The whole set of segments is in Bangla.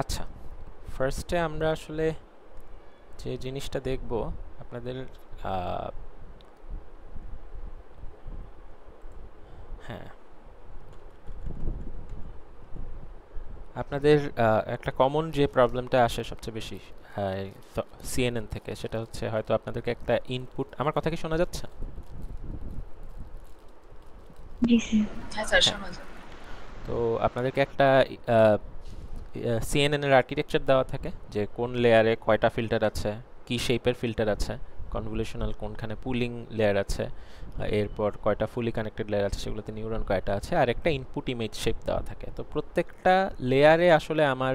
আচ্ছা ফার্স্টে আমরা আসলে যে জিনিসটা দেখব আপনাদের হ্যাঁ আপনাদের একটা কমন যে প্রবলেমটা আসে সবচেয়ে বেশি হ্যাঁ, সিএনএন থেকে সেটা হচ্ছে হয়তো আপনাদেরকে একটা ইনপুট আমার কথা কি শোনা যাচ্ছে হ্যাঁ, তো আপনাদেরকে একটা এর আর্কিটেকচার দেওয়া থাকে যে কোন লেয়ারে কয়টা ফিল্টার আছে কি শেপের ফিল্টার আছে কনভলিউশনাল কোনখানে পুলিং লেয়ার আছে এরপর কয়টা ফুলি কানেক্টেড লেয়ার আছে সেগুলোতে নিউরন কয়টা আছে আর একটা ইনপুট ইমেজ শেপ দেওয়া থাকে তো প্রত্যেকটা লেয়ারে আসলে আমার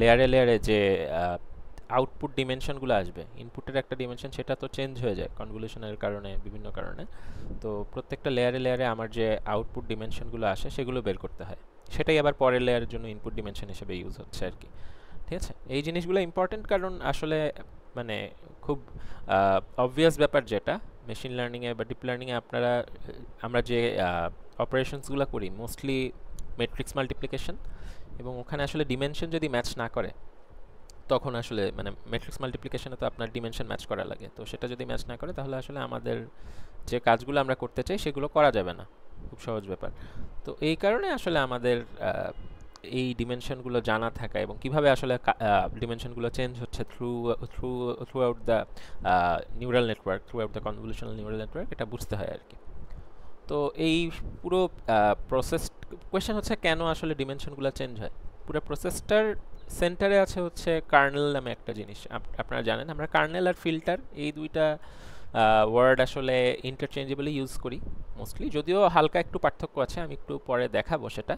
লেয়ারে লেয়ারে যে আউটপুট ডিমেনশনগুলো আসবে ইনপুটের একটা ডিমেনশন সেটা তো চেঞ্জ হয়ে যায় কনভলিউশনের কারণে বিভিন্ন কারণে তো প্রত্যেকটা লেয়ারে লেয়ারে আমার যে আউটপুট ডিমেনশনগুলো আসে সেগুলো বের করতে হয় সেটাই আবার পরের লেয়ারের জন্য ইনপুট ডিমেনশন হিসেবে ইউজ হচ্ছে আর কি ঠিক আছে এই জিনিসগুলো ইম্পর্টেন্ট কারণ আসলে মানে খুব অবভিয়াস ব্যাপার যেটা মেশিন লার্নিংয়ে বা ডিপ লার্নিংয়ে আপনারা আমরা যে অপারেশনসগুলো করি মোস্টলি মেট্রিক্স মাল্টিপ্লিকেশন এবং ওখানে আসলে ডিমেনশন যদি ম্যাচ না করে তখন আসলে মানে ম্যাট্রিক্স মাল্টিপ্লিকেশনে তো আপনার ডিমেনশন ম্যাচ করা লাগে তো সেটা যদি ম্যাচ না করে তাহলে আসলে আমাদের যে কাজগুলো আমরা করতে চাই সেগুলো করা যাবে না খুব সহজ ব্যাপার তো এই কারণে আসলে আমাদের এই ডিমেনশনগুলো জানা থাকা এবং কিভাবে আসলে ডিমেনশনগুলো চেঞ্জ হচ্ছে through through throughout the neural network throughout the convolutional neural network এটা বুঝতে হয় আর কি তো এই পুরো প্রসেস কোয়েশ্চেন হচ্ছে কেন আসলে ডিমেনশনগুলো চেঞ্জ হয় পুরো প্রসেসটার সেন্টারে আছে হচ্ছে কার্নেল নামে একটা জিনিস আপনারা জানেন আমরা কার্নেল আর ফিল্টার এই দুইটা ওয়ার্ড আসলে ইন্টারচেঞ্জেবলি ইউজ করি মোস্টলি যদিও হালকা একটু পার্থক্য আছে আমি একটু পরে দেখাবো সেটা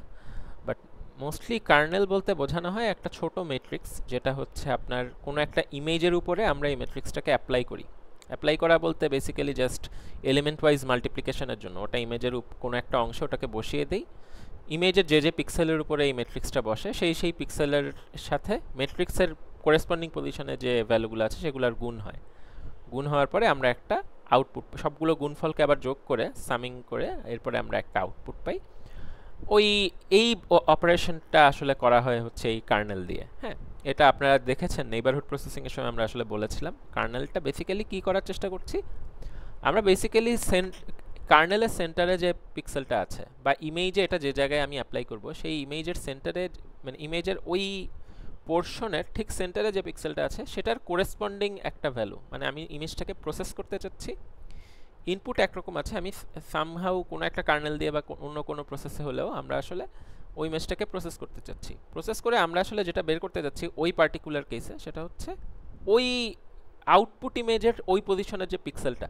বাট মোস্টলি কার্নেল বলতে বোঝানো হয় একটা ছোট মেট্রিক্স যেটা হচ্ছে আপনার কোনো একটা ইমেজের উপরে আমরা এই মেট্রিক্সটাকে অ্যাপ্লাই করি অ্যাপ্লাই করা বলতে বেসিক্যালি জাস্ট এলিমেন্ট ওয়াইজ মাল্টিপ্লিকেশনের জন্য ওটা ইমেজের কোনো একটা অংশ ওটাকে বসিয়ে দিই ইমেজের যে যে পিক্সেলের উপরে এই মেট্রিক্সটা বসে সেই সেই পিক্সেলের সাথে মেট্রিক্সের করেসপন্ডিং পজিশনে যে ভ্যালুগুলো আছে সেগুলোর গুণ হয় গুণ হওয়ার পরে আমরা একটা আউটপুট সবগুলো গুণফলকে আবার যোগ করে সামিং করে এরপরে আমরা একটা আউটপুট পাই ওই এই অপারেশনটা আসলে করা হয় হচ্ছে এই কার্নেল দিয়ে হ্যাঁ এটা আপনারা দেখেছেন নেইবারহুড প্রসেসিংয়ের সময় আমরা আসলে বলেছিলাম কার্নেলটা বেসিক্যালি কি করার চেষ্টা করছি আমরা বেসিক্যালি সেন্ট কার্নেলের সেন্টারে যে পিক্সেলটা আছে বা ইমেজে এটা যে জায়গায় আমি অ্যাপ্লাই করব সেই ইমেজের সেন্টারে মানে ইমেজের ওই পোর্শনের ঠিক সেন্টারে যে পিক্সেলটা আছে সেটার কোরেসপন্ডিং একটা ভ্যালু মানে আমি ইমেজটাকে প্রসেস করতে চাচ্ছি ইনপুট একরকম আছে আমি সামহাউ কোনো একটা কার্নেল দিয়ে বা অন্য কোনো প্রসেসে হলেও আমরা আসলে ওই ইমেজটাকে প্রসেস করতে চাচ্ছি প্রসেস করে আমরা আসলে যেটা বের করতে যাচ্ছি ওই পার্টিকুলার কেসে সেটা হচ্ছে ওই আউটপুট ইমেজের ওই পজিশনের যে পিক্সেলটা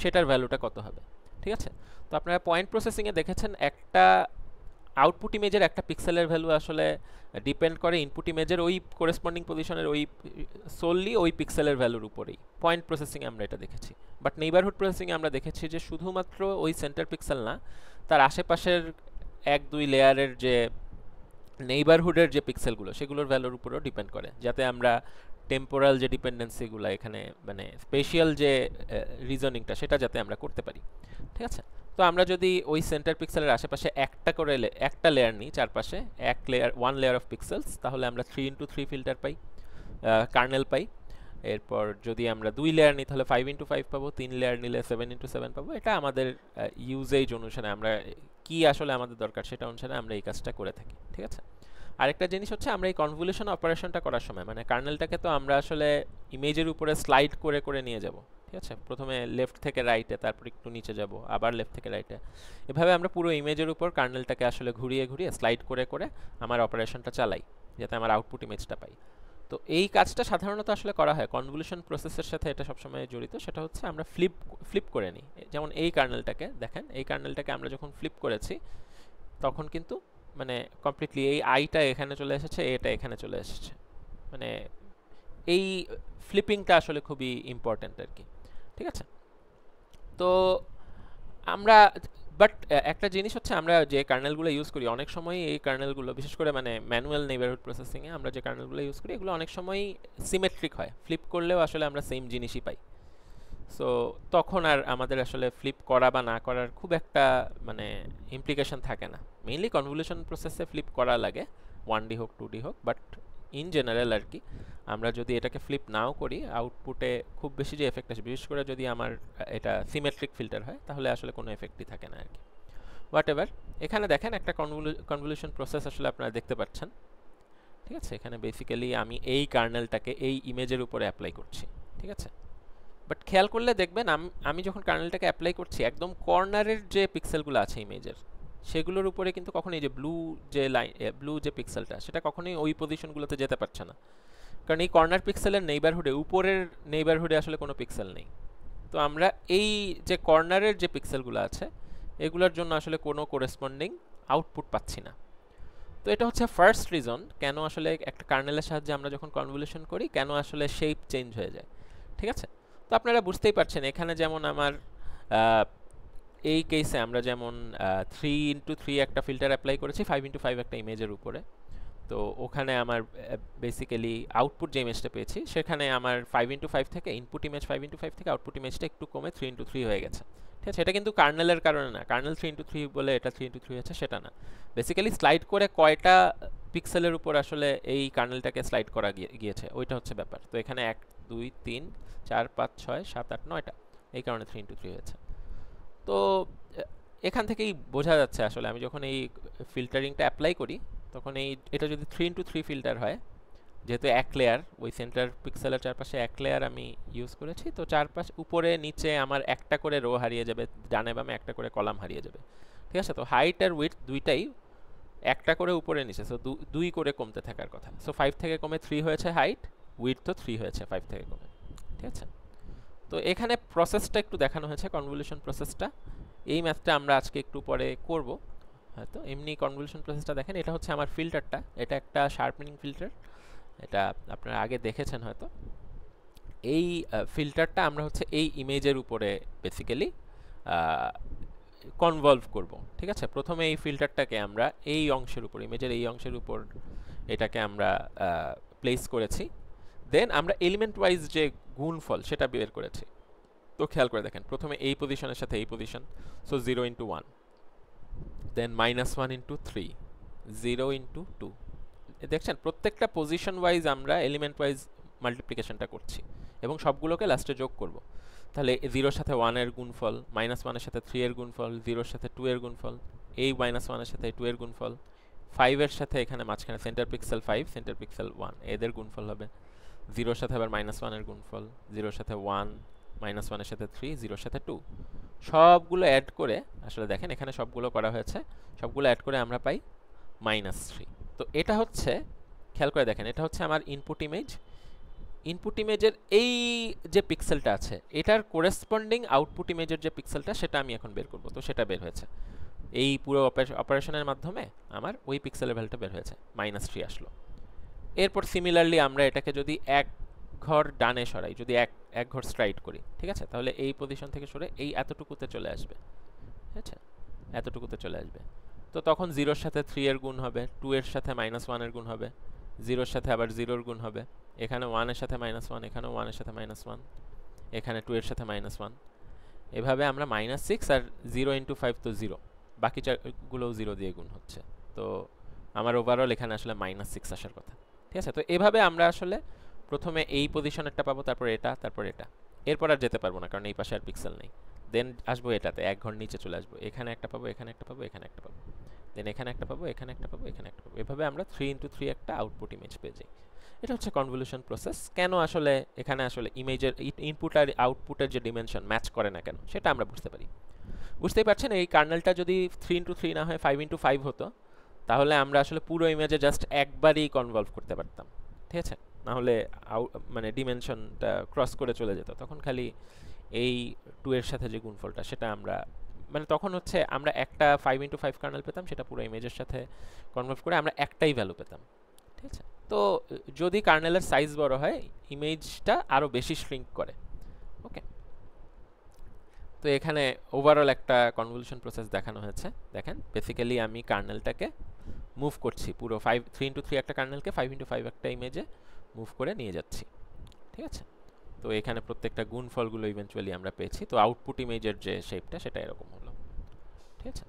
সেটার ভ্যালুটা কত হবে ঠিক আছে তো আপনারা পয়েন্ট প্রসেসিংয়ে দেখেছেন একটা আউটপুট ইমেজের একটা পিক্সেলের ভ্যালু আসলে ডিপেন্ড করে ইনপুট ইমেজের ওই করেসপন্ডিং পজিশনের ওই সোললি ওই পিক্সেলের ভ্যালুর উপরেই পয়েন্ট প্রসেসিংয়ে আমরা এটা দেখেছি বাট নেইবারহুড প্রসেসিংয়ে আমরা দেখেছি যে শুধুমাত্র ওই সেন্টার পিক্সেল না তার আশেপাশের এক দুই লেয়ারের যে নেইবারহুডের যে পিক্সেলগুলো সেগুলোর ভ্যালুর উপরেও ডিপেন্ড করে যাতে আমরা টেম্পোরাল যে ডিপেন্ডেন্সিগুলো এখানে মানে স্পেশিয়াল যে রিজনিংটা সেটা যাতে আমরা করতে পারি ঠিক আছে তো আমরা যদি ওই সেন্টার পিক্সেলের আশেপাশে একটা করে একটা লেয়ার নিই চারপাশে এক layer one layer of pixels তাহলে আমরা থ্রি ইন্টু থ্রি ফিল্টার পাই কার্নেল পাই এরপর যদি আমরা দুই লেয়ার নিই তাহলে ফাইভ ইন্টু ফাইভ পাবো তিন লেয়ার নিলে সেভেন ইন্টু সেভেন পাবো এটা আমাদের ইউজেজ অনুসারে আমরা কি আসলে আমাদের দরকার সেটা অনুসারে আমরা এই কাজটা করে থাকি ঠিক আছে আরেকটা জিনিস হচ্ছে আমরা এই কনভলিউশন অপারেশনটা করার সময় মানে কার্নেলটাকে তো আমরা আসলে ইমেজের উপরে স্লাইড করে করে নিয়ে যাব ঠিক আছে প্রথমে লেফট থেকে রাইটে তারপর একটু নিচে যাব আবার লেফট থেকে রাইটে এভাবে আমরা পুরো ইমেজের উপর কার্নেলটাকে আসলে ঘুরিয়ে ঘুরিয়ে স্লাইড করে করে আমার অপারেশনটা চালাই যাতে আমার আউটপুট ইমেজটা পাই তো এই কাজটা সাধারণত আসলে করা হয় কনভলিউশন প্রসেসের সাথে এটা সবসময় জড়িত সেটা হচ্ছে আমরা ফ্লিপ ফ্লিপ করে নিই যেমন এই কার্নেলটাকে দেখেন এই কার্নেলটাকে আমরা যখন ফ্লিপ করেছি তখন কিন্তু মানে কমপ্লিটলি এই আইটা এখানে চলে এসেছে এটা এখানে চলে এসেছে মানে এই ফ্লিপিংটা আসলে খুবই ইম্পর্ট্যান্ট আর কি ঠিক আছে তো আমরা বাট একটা জিনিস হচ্ছে আমরা যে কার্নেলগুলো ইউজ করি অনেক সময় এই কার্নেলগুলো বিশেষ করে মানে ম্যানুয়াল নেইবারহুড প্রসেসিংয়ে আমরা যে কার্নেলগুলো ইউজ করি এগুলো অনেক সময় সিমেট্রিক হয় ফ্লিপ করলেও আসলে আমরা সেম জিনিসই পাই সো তখন আর আমাদের আসলে ফ্লিপ করা বা না করার খুব একটা মানে ইমপ্লিকেশান থাকে না মেইনলি কনভলিউশন প্রসেসে ফ্লিপ করা লাগে ওয়ান ডি হোক টু ডি হোক বাট ইন জেনারেল আর কি আমরা যদি এটাকে ফ্লিপ নাও করি আউটপুটে খুব বেশি যে এফেক্ট আসে বিশেষ করে যদি আমার এটা সিমেট্রিক ফিল্টার হয় তাহলে আসলে কোনো এফেক্টই থাকে না আর কি হোয়াট এখানে দেখেন একটা কনভলিউশন প্রসেস আসলে আপনারা দেখতে পাচ্ছেন ঠিক আছে এখানে বেসিক্যালি আমি এই কার্নেলটাকে এই ইমেজের উপরে অ্যাপ্লাই করছি ঠিক আছে বাট খেয়াল করলে দেখবেন আমি যখন কার্নেলটাকে অ্যাপ্লাই করছি একদম কর্নারের যে পিক্সেলগুলো আছে ইমেজের সেগুলোর উপরে কিন্তু কখনোই যে ব্লু যে লাইন ব্লু যে পিক্সেলটা সেটা কখনোই ওই পজিশনগুলোতে যেতে পারছে না কারণ এই কর্নার পিক্সেলের নেইবারহুডে উপরের নেইবারহুডে আসলে কোনো পিক্সেল নেই তো আমরা এই যে কর্নারের যে পিক্সেলগুলো আছে এগুলোর জন্য আসলে কোনো করেসপন্ডিং আউটপুট পাচ্ছি না তো এটা হচ্ছে ফার্স্ট রিজন কেন আসলে একটা কার্নেলের সাহায্যে আমরা যখন কনভলিউশন করি কেন আসলে শেপ চেঞ্জ হয়ে যায় ঠিক আছে তো আপনারা বুঝতেই পারছেন এখানে যেমন আমার এই কেসে আমরা যেমন থ্রি ইন্টু থ্রি একটা ফিল্টার অ্যাপ্লাই করেছি ফাইভ ইন্টু ফাইভ একটা ইমেজের উপরে তো ওখানে আমার বেসিক্যালি আউটপুট যে ইমেজটা পেয়েছি সেখানে আমার ফাইভ ইন্টু ফাইভ থেকে input image five into five থেকে আউটপুট ইমেজটা একটু কমে থ্রি ইন্টু থ্রি হয়ে গেছে ঠিক আছে এটা কিন্তু কার্নেলের কারণে না কার্নেল থ্রি ইন্টু থ্রি বলে এটা থ্রি ইন্টু থ্রি হচ্ছে সেটা না বেসিক্যালি স্লাইড করে কয়টা পিক্সেলের উপর আসলে এই কার্নেলটাকে স্লাইড করা গিয়েছে ওইটা হচ্ছে ব্যাপার তো এখানে এক দুই তিন চার পাঁচ ছয় সাত আট নয়টা এই কারণে থ্রি ইন্টু থ্রি হয়েছে তো এখান থেকেই বোঝা যাচ্ছে আসলে আমি যখন এই ফিল্টারিংটা অ্যাপ্লাই করি তখন এই এটা যদি থ্রি ইন্টু থ্রি ফিল্টার হয় যেহেতু এক লেয়ার ওই সেন্টার পিক্সেলের চারপাশে এক লেয়ার আমি ইউজ করেছি তো চারপাশ উপরে নিচে আমার একটা করে রো হারিয়ে যাবে ডানে বামে একটা করে কলাম হারিয়ে যাবে ঠিক আছে তো হাইট আর উইথ দুইটাই একটা করে উপরে নিচে সো দুই করে কমতে থাকার কথা সো ফাইভ থেকে কমে থ্রি হয়েছে হাইট উইথ তো থ্রি হয়েছে ফাইভ থেকে কমে ঠিক আছে তো এখানে প্রসেসটা একটু দেখানো হয়েছে কনভলিউশন প্রসেসটা এই ম্যাথটা আমরা আজকে একটু পরে করব হয়তো হ্যাঁ, এমনি কনভলিউশন প্রসেসটা দেখেন এটা হচ্ছে আমার ফিল্টারটা এটা একটা শার্পেনিং ফিল্টার এটা আপনারা আগে দেখেছেন হয়তো এই ফিল্টারটা আমরা হচ্ছে এই ইমেজের উপরে বেসিক্যালি কনভলভ করব ঠিক আছে প্রথমে এই ফিল্টারটাকে আমরা এই অংশের উপর ইমেজের এই অংশের উপর এটাকে আমরা প্লেস করেছি দেন আমরা এলিমেন্ট ওয়াইজ যে গুণফল সেটা বের করেছি তো খেয়াল করে দেখেন প্রথমে এই পজিশনের সাথে এই position so zero into one then minus one into three zero into two দেখছেন প্রত্যেকটা পজিশন ওয়াইজ আমরা এলিমেন্ট ওয়াইজ মাল্টিপ্লিকেশনটা করছি এবং সবগুলোকে লাস্টে যোগ করব তাহলে জিরোর সাথে ওয়ানের গুণফল মাইনাস ওয়ানের সাথে থ্রি এর গুণফল জিরোর সাথে টু এর গুণফল এই মাইনাস ওয়ানের সাথে টু এর গুণফল ফাইভের সাথে এখানে মাঝখানে center pixel five center pixel one এদের গুণফল হবে জিরোর সাথে আবার মাইনাস ওয়ানের গুণফল জিরোর সাথে ওয়ান মাইনাস ওয়ানের সাথে থ্রি জিরোর সাথে টু সবগুলো অ্যাড করে আসলে দেখেন এখানে সবগুলো করা হয়েছে সবগুলো অ্যাড করে আমরা পাই মাইনাস থ্রি তো এটা হচ্ছে খেয়াল করে দেখেন এটা হচ্ছে আমার ইনপুট ইমেজ ইনপুট ইমেজের এই যে পিক্সেলটা আছে এটার কোরেসপন্ডিং আউটপুট ইমেজের যে পিক্সেলটা সেটা আমি এখন বের করব তো সেটা বের হয়েছে এই পুরো অপারেশনের মাধ্যমে আমার ওই পিক্সেলের ভ্যালুটা বের হয়েছে মাইনাস থ্রি আসলো এরপর সিমিলারলি আমরা এটাকে যদি এক ঘর ডানে সরাই যদি এক এক ঘর স্ট্রাইড করি ঠিক আছে তাহলে এই পজিশন থেকে সরে এই এতটুকুতে চলে আসবে ঠিক আছে এতটুকুতে চলে আসবে তো তখন জিরোর সাথে থ্রি এর গুণ হবে টু এর সাথে মাইনাস ওয়ানের গুণ হবে জিরোর সাথে আবার জিরোর গুণ হবে এখানে ওয়ানের সাথে মাইনাস ওয়ান এখানে ওয়ানের সাথে মাইনাস ওয়ান এখানে টু এর সাথে মাইনাস ওয়ান এভাবে আমরা মাইনাস সিক্স আর জিরো ইন্টু ফাইভ তো জিরো বাকি চারগুলোও জিরো দিয়ে গুণ হচ্ছে তো আমার ওভারঅল এখানে আসলে মাইনাস সিক্স আসার কথা ঠিক আছে তো এভাবে আমরা আসলে প্রথমে এই পজিশন একটা পাবো তারপর এটা তারপর এটা এরপর আর যেতে পারবো না কারণ এই পাশে আর পিক্সেল নেই দেন আসবো এটাতে এক ঘর নিচে চলে আসবো এখানে একটা পাবো এখানে একটা পাবো এখানে একটা পাবো দেন এখানে একটা পাবো এখানে একটা পাবো এখানে একটা পাবো এভাবে আমরা থ্রি ইন্টু থ্রি একটা আউটপুট ইমেজ পেয়ে যাই এটা হচ্ছে কনভলিউশন প্রসেস কেন আসলে এখানে আসলে ইমেজের ইনপুট আর আউটপুটের যে ডিমেনশন ম্যাচ করে না কেন সেটা আমরা বুঝতে পারি বুঝতেই পারছেন এই কার্নেলটা যদি থ্রি ইন্টু থ্রি না হয় ফাইভ ইন্টু ফাইভ হতো তাহলে আমরা আসলে পুরো ইমেজে জাস্ট একবারই কনভলভ করতে পারতাম ঠিক আছে নাহলে মানে ডিমেনশনটা ক্রস করে চলে যেত তখন খালি এই টু এর সাথে যে গুণফলটা সেটা আমরা মানে তখন হচ্ছে আমরা একটা ফাইভ ইন্টু ফাইভ কার্নেল পেতাম সেটা পুরো ইমেজের সাথে কনভলভ করে আমরা একটাই ভ্যালু পেতাম ঠিক আছে তো যদি কার্নেলের সাইজ বড় হয় ইমেজটা আরও বেশি শ্রিঙ্ক করে ওকে তো এখানে ওভারঅল একটা কনভলিউশন প্রসেস দেখানো হয়েছে দেখেন বেসিক্যালি আমি কার্নেলটাকে মুভ করছি পুরো ফাইভ থ্রি ইন্টু থ্রি একটা কার্নেলকে ফাইভ ইন্টু ফাইভ একটা ইমেজে মুভ করে নিয়ে যাচ্ছি ঠিক আছে তো এখানে প্রত্যেকটা গুণফলগুলো ইভেন্চুয়ালি আমরা পেয়েছি তো আউটপুট ইমেজের যে শেপটা সেটা এরকম হলো ঠিক আছে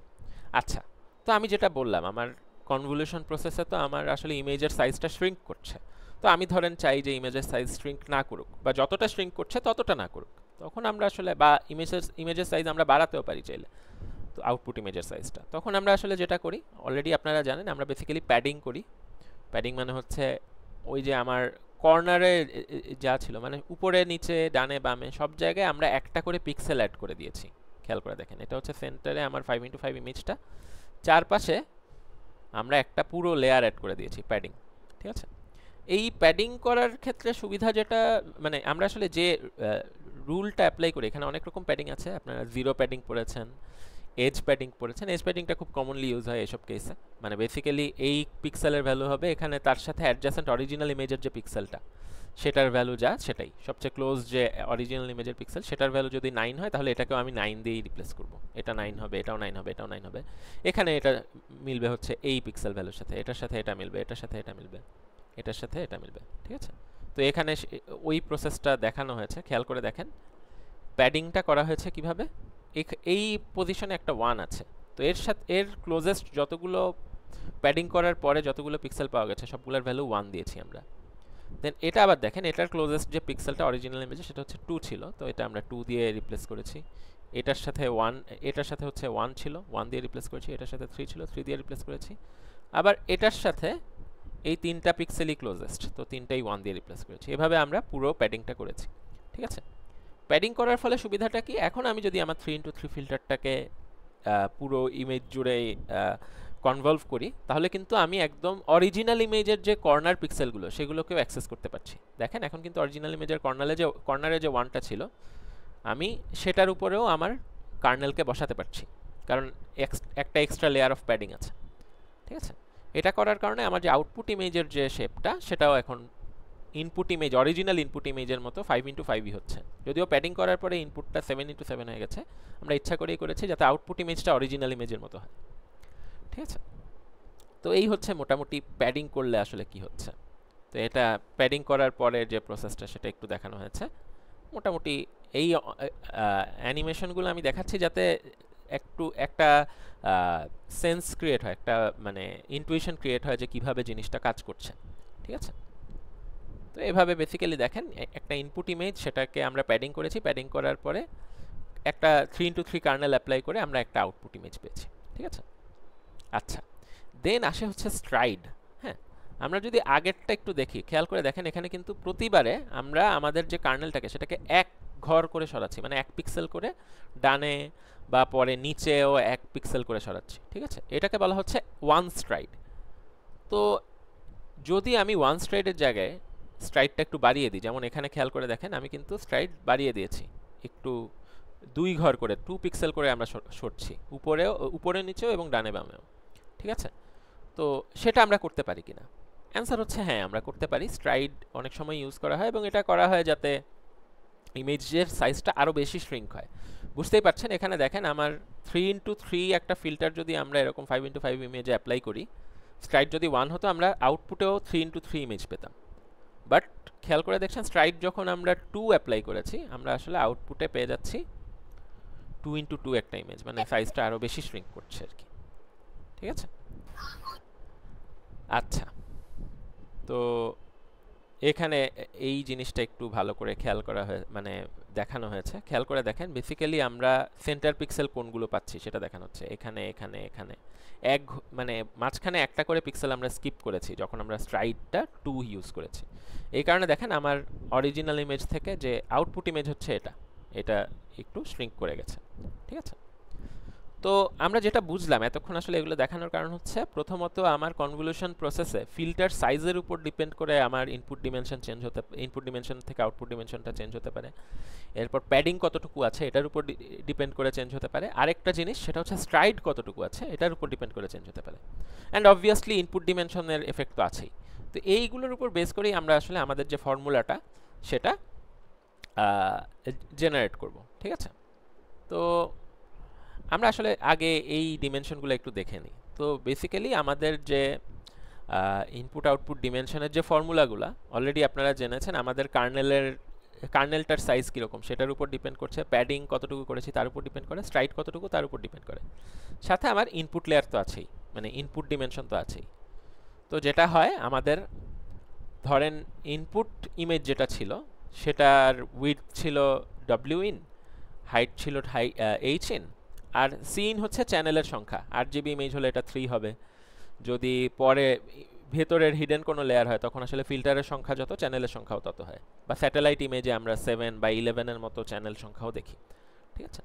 আচ্ছা তো আমি যেটা বললাম আমার কনভলিউশন প্রসেসে তো আমার আসলে ইমেজের সাইজটা শ্রিঙ্ক করছে তো আমি ধরেন চাই যে ইমেজের সাইজ শ্রিঙ্ক না করুক বা যতটা শ্রিঙ্ক করছে ততটা না করুক তখন আমরা আসলে বা ইমেজের ইমেজের সাইজ আমরা বাড়াতেও পারি চাইলে আউটপুট ইমেজের সাইজটা তখন আমরা আসলে যেটা করি অলরেডি আপনারা জানেন আমরা বেসিক্যালি প্যাডিং করি প্যাডিং মানে হচ্ছে ওই যে আমার কর্নারে যা ছিল মানে উপরে নিচে ডানে বামে সব জায়গায় আমরা একটা করে পিক্সেল অ্যাড করে দিয়েছি খেয়াল করে দেখেন এটা হচ্ছে সেন্টারে আমার ফাইভ ইন্টু ফাইভ ইমেজটা চারপাশে আমরা একটা পুরো লেয়ার অ্যাড করে দিয়েছি প্যাডিং ঠিক আছে এই প্যাডিং করার ক্ষেত্রে সুবিধা যেটা মানে আমরা আসলে যে রুলটা অ্যাপ্লাই করি এখানে অনেক রকম প্যাডিং আছে আপনারা জিরো প্যাডিং পড়েছেন এজ প্যাডিং পড়েছেন এজ প্যাডিংটা খুব কমনলি ইউজ হয় এসব কেসে মানে বেসিক্যালি এই পিক্সেলের ভ্যালু হবে এখানে তার সাথে অ্যাডজাসেন্ট অরিজিনাল ইমেজের যে পিক্সেলটা সেটার ভ্যালু যা সেটাই সবচেয়ে ক্লোজ যে অরিজিনাল ইমেজের পিক্সেল সেটার ভ্যালু যদি নাইন হয় তাহলে এটাকেও আমি নাইন দিয়েই রিপ্লেস করব এটা নাইন হবে এটাও নাইন হবে এটাও নাইন হবে এখানে এটা মিলবে হচ্ছে এই পিক্সেল ভ্যালুর সাথে এটার সাথে এটা মিলবে এটার সাথে এটা মিলবে এটার সাথে এটা মিলবে ঠিক আছে তো এখানে ওই প্রসেসটা দেখানো হয়েছে খেয়াল করে দেখেন প্যাডিংটা করা হয়েছে কিভাবে এই পজিশনে একটা ওয়ান আছে তো এর সাথে এর ক্লোজেস্ট যতগুলো প্যাডিং করার পরে যতগুলো পিক্সেল পাওয়া গেছে সবগুলোর ভ্যালু ওয়ান দিয়েছি আমরা দেন এটা আবার দেখেন এটার ক্লোজেস্ট যে পিক্সেলটা অরিজিনাল ইমেজে সেটা হচ্ছে টু ছিল তো এটা আমরা টু দিয়ে রিপ্লেস করেছি এটার সাথে ওয়ান এটার সাথে হচ্ছে ওয়ান ছিল ওয়ান দিয়ে রিপ্লেস করেছি এটার সাথে থ্রি ছিল থ্রি দিয়ে রিপ্লেস করেছি আবার এটার সাথে এই তিনটা পিক্সেলই ক্লোজেস্ট তো তিনটাই ওয়ান দিয়ে রিপ্লেস করেছি এভাবে আমরা পুরো প্যাডিংটা করেছি ঠিক আছে প্যাডিং করার ফলে সুবিধাটা কি এখন আমি যদি আমার থ্রি ইন্টু থ্রি ফিল্টারটাকে পুরো ইমেজ জুড়ে কনভলভ করি তাহলে কিন্তু আমি একদম অরিজিনাল ইমেজের যে কর্নার পিক্সেলগুলো সেগুলোকেও অ্যাক্সেস করতে পারছি দেখেন এখন কিন্তু অরিজিনাল ইমেজের কর্নারে যে কর্নারে যে ওয়ানটা ছিল আমি সেটার উপরেও আমার কার্নেলকে বসাতে পারছি কারণ একটা এক্সট্রা লেয়ার অফ প্যাডিং আছে ঠিক আছে এটা করার কারণে আমার যে আউটপুট ইমেজের যে শেপটা সেটাও এখন ইনপুট ইমেজ অরিজিনাল ইনপুট ইমেজের মতো ফাইভ ইন্টু ফাইভই হচ্ছে যদিও প্যাডিং করার পরে ইনপুটটা সেভেন ইন্টু সেভেন হয়ে গেছে আমরা ইচ্ছা করেই করেছি যাতে আউটপুট ইমেজটা অরিজিনাল ইমেজের মতো হয় ঠিক আছে তো এই হচ্ছে মোটামুটি প্যাডিং করলে আসলে কি হচ্ছে তো এটা প্যাডিং করার পরে যে প্রসেসটা সেটা একটু দেখানো হয়েছে মোটামুটি এই অ্যানিমেশনগুলো আমি দেখাচ্ছি যাতে একটু একটা সেন্স ক্রিয়েট হয় একটা মানে ইন্টুইশন ক্রিয়েট হয় যে কিভাবে জিনিসটা কাজ করছে ঠিক আছে তো এভাবে বেসিক্যালি দেখেন একটা ইনপুট ইমেজ সেটাকে আমরা প্যাডিং করেছি প্যাডিং করার পরে একটা three into three kernel apply করে আমরা একটা আউটপুট ইমেজ পেয়েছি ঠিক আছে আচ্ছা দেন আসে হচ্ছে স্ট্রাইড হ্যাঁ আমরা যদি আগেরটা একটু দেখি খেয়াল করে দেখেন এখানে কিন্তু প্রতিবারে আমরা আমাদের যে কার্নেলটাকে সেটাকে এক ঘর করে সরাচ্ছি মানে এক পিক্সেল করে ডানে বা পরে নিচেও এক পিক্সেল করে সরাচ্ছি ঠিক আছে এটাকে বলা হচ্ছে ওয়ান স্ট্রাইড তো যদি আমি ওয়ান স্ট্রাইডের জায়গায় স্ট্রাইডটা একটু বাড়িয়ে দিই যেমন এখানে খেয়াল করে দেখেন আমি কিন্তু স্ট্রাইড বাড়িয়ে দিয়েছি একটু দুই ঘর করে টু পিক্সেল করে আমরা সরছি উপরেও উপরে নিচেও এবং ডানে বামেও ঠিক আছে তো সেটা আমরা করতে পারি কি না অ্যান্সার হচ্ছে হ্যাঁ আমরা করতে পারি স্ট্রাইড অনেক সময় ইউজ করা হয় এবং এটা করা হয় যাতে ইমেজের সাইজটা আরও বেশি শ্রিঙ্ক হয় বুঝতেই পারছেন এখানে দেখেন আমার থ্রি ইন্টু থ্রি একটা ফিল্টার যদি আমরা এরকম ফাইভ ইন্টু ফাইভ ইমেজে অ্যাপ্লাই করি স্ট্রাইড যদি ওয়ান হতো আমরা আউটপুটেও থ্রি ইন্টু থ্রি ইমেজ পেতাম বাট খেয়াল করে দেখছেন স্ট্রাইক যখন আমরা টু অ্যাপ্লাই করেছি আমরা আসলে আউটপুটে পেয়ে যাচ্ছি টু ইন্টু টু একটা ইমেজ মানে সাইজটা আরও বেশি শ্রিঙ্ক করছে আর কি ঠিক আছে আচ্ছা তো এখানে এই জিনিসটা একটু ভালো করে খেয়াল করা হয়ে মানে দেখানো হয়েছে খেয়াল করে দেখেন বেসিক্যালি আমরা সেন্টার পিক্সেল কোনগুলো পাচ্ছি সেটা দেখানো হচ্ছে এখানে এখানে এখানে এক মানে মাঝখানে একটা করে পিক্সেল আমরা স্কিপ করেছি যখন আমরা স্ট্রাইডটা টু ইউজ করেছি এই কারণে দেখেন আমার অরিজিনাল ইমেজ থেকে যে আউটপুট ইমেজ হচ্ছে এটা এটা একটু শ্রিঙ্ক করে গেছে ঠিক আছে তো আমরা যেটা বুঝলাম এতক্ষণ আসলে এগুলো দেখানোর কারণ হচ্ছে প্রথমত আমার কনভলিউশন প্রসেসে ফিল্টার সাইজের উপর ডিপেন্ড করে আমার ইনপুট ডিমেনশন চেঞ্জ হতে ইনপুট ডিমেনশন থেকে আউটপুট ডিমেনশনটা চেঞ্জ হতে পারে এরপর প্যাডিং কতটুকু আছে এটার উপর ডিপেন্ড করে চেঞ্জ হতে পারে আরেকটা জিনিস সেটা হচ্ছে স্ট্রাইড কতটুকু আছে এটার উপর ডিপেন্ড করে চেঞ্জ হতে পারে অ্যান্ড অবভিয়াসলি ইনপুট ডিমেনশনের এফেক্ট তো আছেই তো এইগুলোর উপর বেস করেই আমরা আসলে আমাদের যে ফর্মুলাটা সেটা জেনারেট করব ঠিক আছে তো আমরা আসলে আগে এই ডিমেনশনগুলো একটু দেখে নিই তো বেসিক্যালি আমাদের যে ইনপুট আউটপুট ডিমেনশনের যে ফর্মুলাগুলো অলরেডি আপনারা জেনেছেন আমাদের কার্নেলের কার্নেলটার সাইজ কীরকম সেটার উপর ডিপেন্ড করছে প্যাডিং কতটুকু করেছি তার উপর ডিপেন্ড করে স্ট্রাইট কতটুকু তার উপর ডিপেন্ড করে সাথে আমার ইনপুট লেয়ার তো আছেই মানে ইনপুট ডিমেনশন তো আছেই তো যেটা হয় আমাদের ধরেন ইনপুট ইমেজ যেটা ছিল সেটার উইথ ছিল ডব্লিউ ইন হাইট ছিল হাই এইচ ইন আর সি ইন হচ্ছে চ্যানেলের সংখ্যা আর জিবি ইমেজ হলে এটা থ্রি হবে যদি পরে ভেতরের হিডেন কোনো লেয়ার হয় তখন আসলে ফিল্টারের সংখ্যা যত চ্যানেলের সংখ্যাও তত হয় বা স্যাটেলাইট ইমেজে আমরা সেভেন বা ইলেভেনের মতো চ্যানেল সংখ্যাও দেখি ঠিক আছে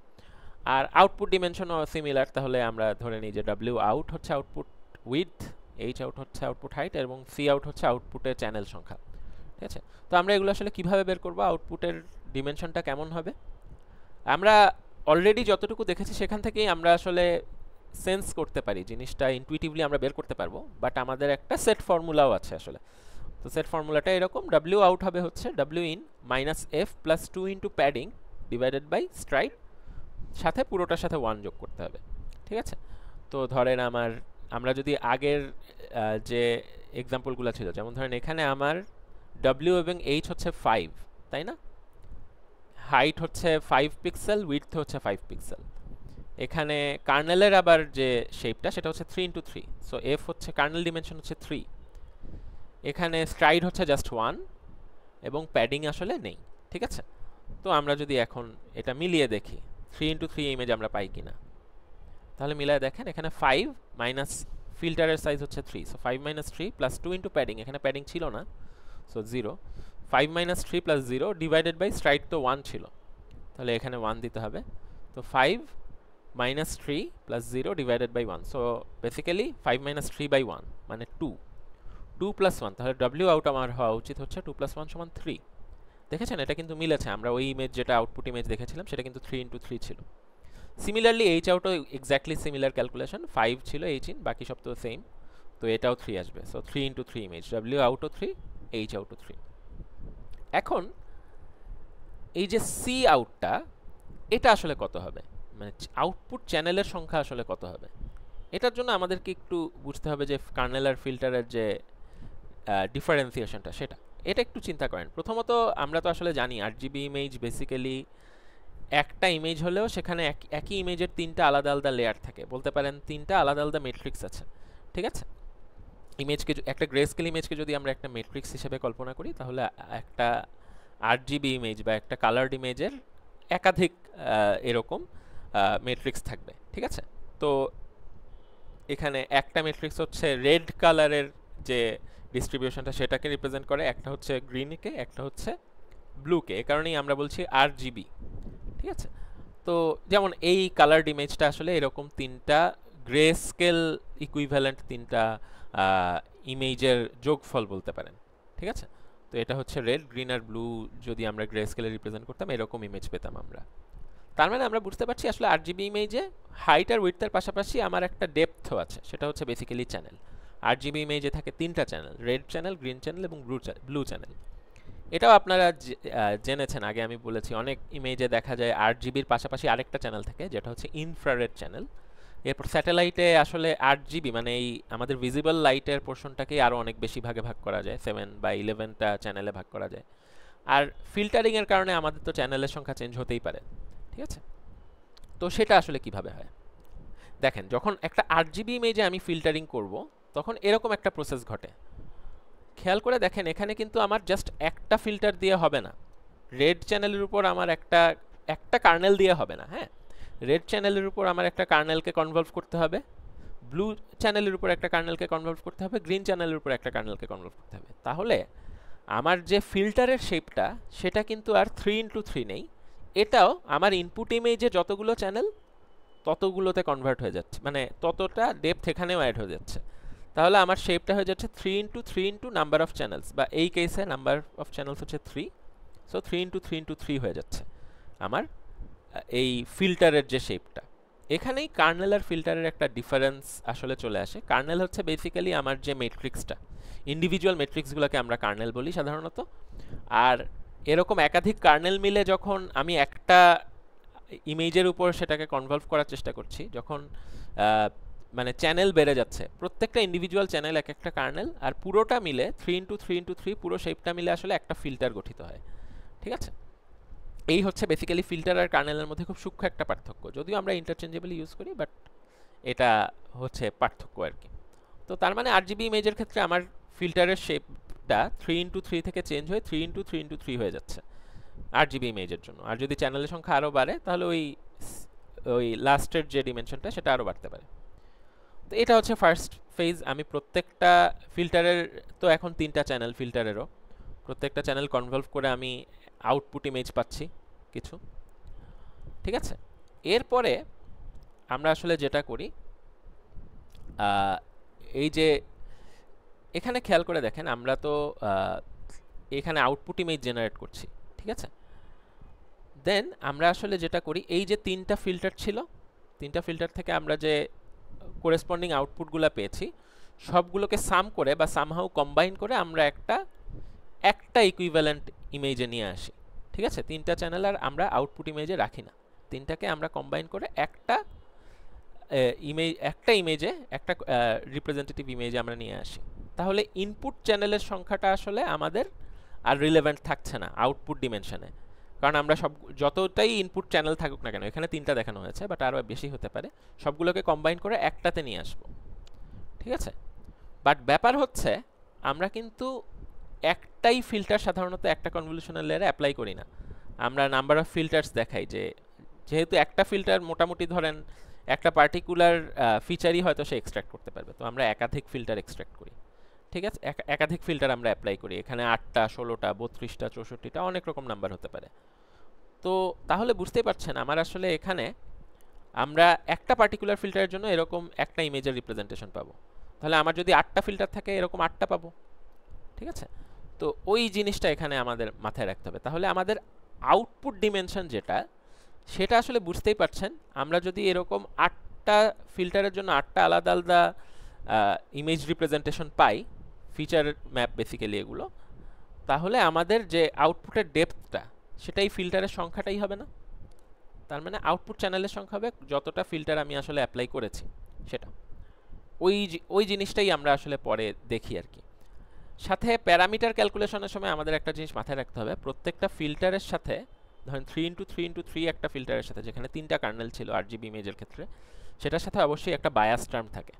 আর আউটপুট ডিমেনশনও সিমিলার তাহলে আমরা ধরে নিই যে ডাব্লিউ আউট হচ্ছে আউটপুট উইথ এইচ আউট হচ্ছে আউটপুট হাইট এবং সি আউট হচ্ছে আউটপুটের চ্যানেল সংখ্যা ঠিক আছে তো আমরা এগুলো আসলে কিভাবে বের করব আউটপুটের ডিমেনশনটা কেমন হবে আমরা অলরেডি যতটুকু দেখেছি সেখান থেকেই আমরা আসলে সেন্স করতে পারি জিনিসটা ইনটুইটিভলি আমরা বের করতে পারবো বাট আমাদের একটা সেট ফর্মুলাও আছে আসলে তো সেট ফর্মুলাটা এরকম ডাব্লিউ আউট হবে হচ্ছে W in minus F plus two into padding divided by stride সাথে পুরোটার সাথে ওয়ান যোগ করতে হবে ঠিক আছে তো ধরেন আমার আমরা যদি আগের যে এক্সাম্পলগুলো ছিল যেমন ধরেন এখানে আমার ডব্লিউ এবং এইচ হচ্ছে ফাইভ তাই না হাইট হচ্ছে ফাইভ পিক্সেল উইথ হচ্ছে ফাইভ পিক্সেল এখানে কার্নেলের আবার যে শেপটা সেটা হচ্ছে three into three so F হচ্ছে কার্নেল ডিমেনশন হচ্ছে থ্রি এখানে স্ট্রাইড হচ্ছে জাস্ট ওয়ান এবং প্যাডিং আসলে নেই ঠিক আছে তো আমরা যদি এখন এটা মিলিয়ে দেখি থ্রি ইন্টু থ্রি ইমেজ আমরা পাই কিনা তাহলে মিলায় দেখেন এখানে ফাইভ মাইনাস ফিল্টারের সাইজ হচ্ছে three so five minus three plus two into padding এখানে প্যাডিং ছিল না so zero five minus three plus zero divided by stride তো ওয়ান ছিল তাহলে এখানে ওয়ান দিতে হবে তো five minus three plus zero divided by one so basically five minus three by one মানে টু টু প্লাস ওয়ান তাহলে ডব্লিউ আউট আমার হওয়া উচিত হচ্ছে টু প্লাস ওয়ান সমান থ্রি দেখেছেন এটা কিন্তু মিলেছে আমরা ওই ইমেজ যেটা আউটপুট ইমেজ দেখেছিলাম সেটা কিন্তু থ্রি ইন্টু থ্রি ছিল সিমিলারলি এইচ আউটও এক্স্যাক্টলি সিমিলার ক্যালকুলেশন ফাইভ ছিল এইচ ইন বাকি সব তো সেম তো এটাও থ্রি আসবে so three into three image W আউটও থ্রি এইচ আউটও থ্রি এখন এই যে সি আউটটা এটা আসলে কত হবে মানে আউটপুট চ্যানেলের সংখ্যা আসলে কত হবে এটার জন্য আমাদেরকে একটু বুঝতে হবে যে কার্নেল আর ফিল্টারের যে ডিফারেন্সিয়েশনটা সেটা এটা একটু চিন্তা করেন প্রথমত আমরা তো আসলে জানি আর জিবি ইমেজ বেসিক্যালি একটা ইমেজ হলেও সেখানে একই ইমেজের তিনটা আলাদা আলাদা লেয়ার থাকে বলতে পারেন তিনটা আলাদা আলাদা মেট্রিক্স আছে ঠিক আছে ইমেজকে একটা গ্রেস্কেল ইমেজকে যদি আমরা একটা মেট্রিক্স হিসেবে কল্পনা করি তাহলে একটা আট জিবি ইমেজ বা একটা কালার্ড ইমেজের একাধিক এরকম মেট্রিক্স থাকবে ঠিক আছে তো এখানে একটা মেট্রিক্স হচ্ছে রেড কালারের যে ডিস্ট্রিবিউশনটা সেটাকে রিপ্রেজেন্ট করে একটা হচ্ছে গ্রিনকে একটা হচ্ছে ব্লুকে এ কারণেই আমরা বলছি আর জিবি ঠিক আছে তো যেমন এই কালার ইমেজটা আসলে এরকম তিনটা গ্রে স্কেল ইকুইভ্যালেন্ট তিনটা ইমেজের যোগফল বলতে পারেন ঠিক আছে তো এটা হচ্ছে রেড গ্রিন আর ব্লু যদি আমরা গ্রে স্কেলে রিপ্রেজেন্ট করতাম এরকম ইমেজ পেতাম আমরা তার মানে আমরা বুঝতে পারছি আসলে আর জিবি ইমেজে হাইট আর উইথের পাশাপাশি আমার একটা ডেপথও আছে সেটা হচ্ছে বেসিক্যালি চ্যানেল আর জিবি ইমেজে থাকে তিনটা channel red channel green channel এবং ব্লু চ্যানেল এটাও আপনারা জেনেছেন আগে আমি বলেছি অনেক ইমেজে দেখা যায় আট জিবির পাশাপাশি আরেকটা চ্যানেল থাকে যেটা হচ্ছে ইনফ্রারেড চ্যানেল এরপর স্যাটেলাইটে আসলে আট জিবি মানে এই আমাদের ভিজিবল লাইটের পোর্শনটাকেই আরও অনেক বেশি ভাগে ভাগ করা যায় সেভেন বা ইলেভেনটা চ্যানেলে ভাগ করা যায় আর ফিল্টারিংয়ের কারণে আমাদের তো চ্যানেলের সংখ্যা চেঞ্জ হতেই পারে ঠিক আছে তো সেটা আসলে কিভাবে হয় দেখেন যখন একটা আট জিবি ইমেজে আমি ফিল্টারিং করব তখন এরকম একটা প্রসেস ঘটে খেয়াল করে দেখেন এখানে কিন্তু আমার জাস্ট একটা ফিল্টার দিয়ে হবে না রেড চ্যানেলের উপর আমার একটা একটা কার্নেল দিয়ে হবে না হ্যাঁ রেড চ্যানেলের উপর আমার একটা কার্নেলকে কনভলভ করতে হবে ব্লু চ্যানেলের উপর একটা কার্নেলকে কনভলভ করতে হবে গ্রিন চ্যানেলের উপর একটা কার্নেলকে কনভলভ করতে হবে তাহলে আমার যে ফিল্টারের শেপটা সেটা কিন্তু আর থ্রি ইন্টু থ্রি নেই এটাও আমার ইনপুট ইমেজে যতগুলো চ্যানেল ততগুলোতে কনভার্ট হয়ে যাচ্ছে মানে ততটা ডেপথ এখানেও অ্যাড হয়ে যাচ্ছে তাহলে আমার শেপটা হয়ে যাচ্ছে three into three into number of channels বা এই কেসে নাম্বার অফ চ্যানেলস হচ্ছে three so three into three into three হয়ে যাচ্ছে আমার এই ফিল্টারের যে শেপটা এখানেই কার্নেল আর ফিল্টারের একটা ডিফারেন্স আসলে চলে আসে কার্নেল হচ্ছে বেসিক্যালি আমার যে মেট্রিক্সটা ইন্ডিভিজুয়াল মেট্রিক্সগুলোকে আমরা কার্নেল বলি সাধারণত আর এরকম একাধিক কার্নেল মিলে যখন আমি একটা ইমেজের উপর সেটাকে কনভলভ করার চেষ্টা করছি যখন মানে চ্যানেল বেড়ে যাচ্ছে প্রত্যেকটা ইন্ডিভিজুয়াল চ্যানেল এক একটা কার্নেল আর পুরোটা মিলে three into three into three পুরো শেপটা মিলে আসলে একটা ফিল্টার গঠিত হয় ঠিক আছে এই হচ্ছে বেসিক্যালি ফিল্টার আর কার্নেলের মধ্যে খুব সূক্ষ্ম একটা পার্থক্য যদিও আমরা ইন্টারচেঞ্জেবলি ইউজ করি বাট এটা হচ্ছে পার্থক্য আর কি তো তার মানে আর জিবি ইমেজের ক্ষেত্রে আমার ফিল্টারের শেপটা থ্রি ইন্টু থ্রি থেকে চেঞ্জ হয়ে three into three into three হয়ে যাচ্ছে আর জিবি ইমেজের জন্য আর যদি চ্যানেলের সংখ্যা আরও বাড়ে তাহলে ওই ওই লাস্টের যে ডিমেনশনটা সেটা আরও বাড়তে পারে তো এটা হচ্ছে ফার্স্ট ফেজ আমি প্রত্যেকটা ফিল্টারের তো এখন তিনটা চ্যানেল ফিল্টারেরও প্রত্যেকটা চ্যানেল কনভলভ করে আমি আউটপুট ইমেজ পাচ্ছি কিছু ঠিক আছে এরপরে আমরা আসলে যেটা করি এই যে এখানে খেয়াল করে দেখেন আমরা তো এখানে আউটপুট ইমেজ জেনারেট করছি ঠিক আছে দেন আমরা আসলে যেটা করি এই যে তিনটা ফিল্টার ছিল তিনটা ফিল্টার থেকে আমরা যে করেসপন্ডিং আউটপুটগুলো পেয়েছি সবগুলোকে সাম করে বা সামহাউ কম্বাইন করে আমরা একটা একটা ইকুইভ্যালেন্ট ইমেজে নিয়ে আসি ঠিক আছে তিনটা চ্যানেল আর আমরা আউটপুট ইমেজে রাখি না তিনটাকে আমরা কম্বাইন করে একটা ইমেজ একটা ইমেজে একটা রিপ্রেজেন্টেটিভ ইমেজে আমরা নিয়ে আসি তাহলে ইনপুট চ্যানেলের সংখ্যাটা আসলে আমাদের আর রিলেভেন্ট থাকছে না আউটপুট ডিমেনশনে কারণ আমরা সব যতটাই ইনপুট চ্যানেল থাকুক না কেন এখানে তিনটা দেখানো হয়েছে বাট আরও বেশি হতে পারে সবগুলোকে কম্বাইন করে একটাতে নিয়ে আসবো ঠিক আছে বাট ব্যাপার হচ্ছে আমরা কিন্তু একটাই ফিল্টার সাধারণত একটা কনভলিউশনাল লেয়ারে অ্যাপ্লাই করি না আমরা নাম্বার অফ ফিল্টার্স দেখাই যে যেহেতু একটা ফিল্টার মোটামুটি ধরেন একটা পার্টিকুলার ফিচারই হয়তো সে এক্সট্র্যাক্ট করতে পারবে তো আমরা একাধিক ফিল্টার এক্সট্র্যাক্ট করি ঠিক আছে একাধিক ফিল্টার আমরা অ্যাপ্লাই করি এখানে আটটা ষোলোটা বত্রিশটা চৌষট্টিটা অনেক রকম নাম্বার হতে পারে তো তাহলে বুঝতেই পারছেন আমার আসলে এখানে আমরা একটা পার্টিকুলার ফিল্টারের জন্য এরকম একটা ইমেজের রিপ্রেজেন্টেশন পাবো তাহলে আমার যদি আটটা ফিল্টার থাকে এরকম আটটা পাবো ঠিক আছে তো ওই জিনিসটা এখানে আমাদের মাথায় রাখতে হবে তাহলে আমাদের আউটপুট ডিমেনশন যেটা সেটা আসলে বুঝতেই পারছেন আমরা যদি এরকম আটটা ফিল্টারের জন্য আটটা আলাদা আলাদা ইমেজ রিপ্রেজেন্টেশন পাই ফিচার ম্যাপ বেসিক্যালি এগুলো তাহলে আমাদের যে আউটপুটের ডেপথটা সেটাই ফিল্টারের সংখ্যাটাই হবে না তার মানে আউটপুট চ্যানেলের সংখ্যা হবে যতটা ফিল্টার আমি আসলে অ্যাপ্লাই করেছি সেটা ওই ওই জিনিসটাই আমরা আসলে পরে দেখি আর কি সাথে প্যারামিটার ক্যালকুলেশনের সময় আমাদের একটা জিনিস মাথায় রাখতে হবে প্রত্যেকটা ফিল্টারের সাথে ধরেন three into three into three একটা ফিল্টারের সাথে যেখানে তিনটা কার্নেল ছিল আর জিবি ইমেজের ক্ষেত্রে সেটার সাথে অবশ্যই একটা বায়াস টার্ম থাকে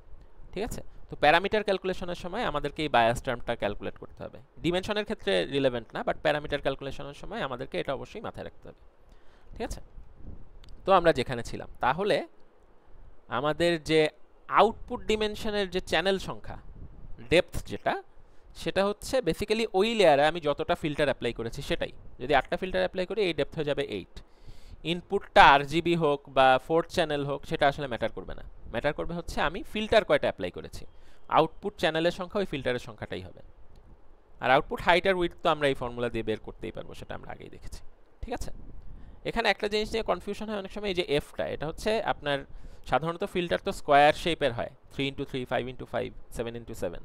ঠিক আছে তো প্যারামিটার ক্যালকুলেশনের সময় আমাদেরকে এই বায়াস টার্মটা ক্যালকুলেট করতে হবে ডিমেনশনের ক্ষেত্রে রিলেভেন্ট না বাট প্যারামিটার ক্যালকুলেশনের সময় আমাদেরকে এটা অবশ্যই মাথায় রাখতে হবে ঠিক আছে তো আমরা যেখানে ছিলাম তাহলে আমাদের যে আউটপুট ডিমেনশনের যে চ্যানেল সংখ্যা ডেপথ যেটা সেটা হচ্ছে বেসিক্যালি ওই লেয়ারে আমি যতটা ফিল্টার অ্যাপ্লাই করেছি সেটাই যদি আটটা ফিল্টার অ্যাপ্লাই করি এই ডেপথ হয়ে যাবে এইট ইনপুটটা আরজিবি হোক বা ফোর্থ চ্যানেল হোক সেটা আসলে ম্যাটার করবে না ম্যাটার করবে হচ্ছে আমি ফিল্টার কয়টা অ্যাপ্লাই করেছি আউটপুট চ্যানেলের সংখ্যা ওই ফিল্টারের সংখ্যাটাই হবে আর আউটপুট হাইট আর উইথ তো আমরা এই ফর্মুলা দিয়ে বের করতেই পারবো সেটা আমরা আগেই দেখেছি ঠিক আছে এখানে একটা জিনিস নিয়ে কনফিউশন হয় অনেক সময় এই যে এফটা এটা হচ্ছে আপনার সাধারণত ফিল্টার তো স্কোয়ার শেপের হয় three into three five into five seven into seven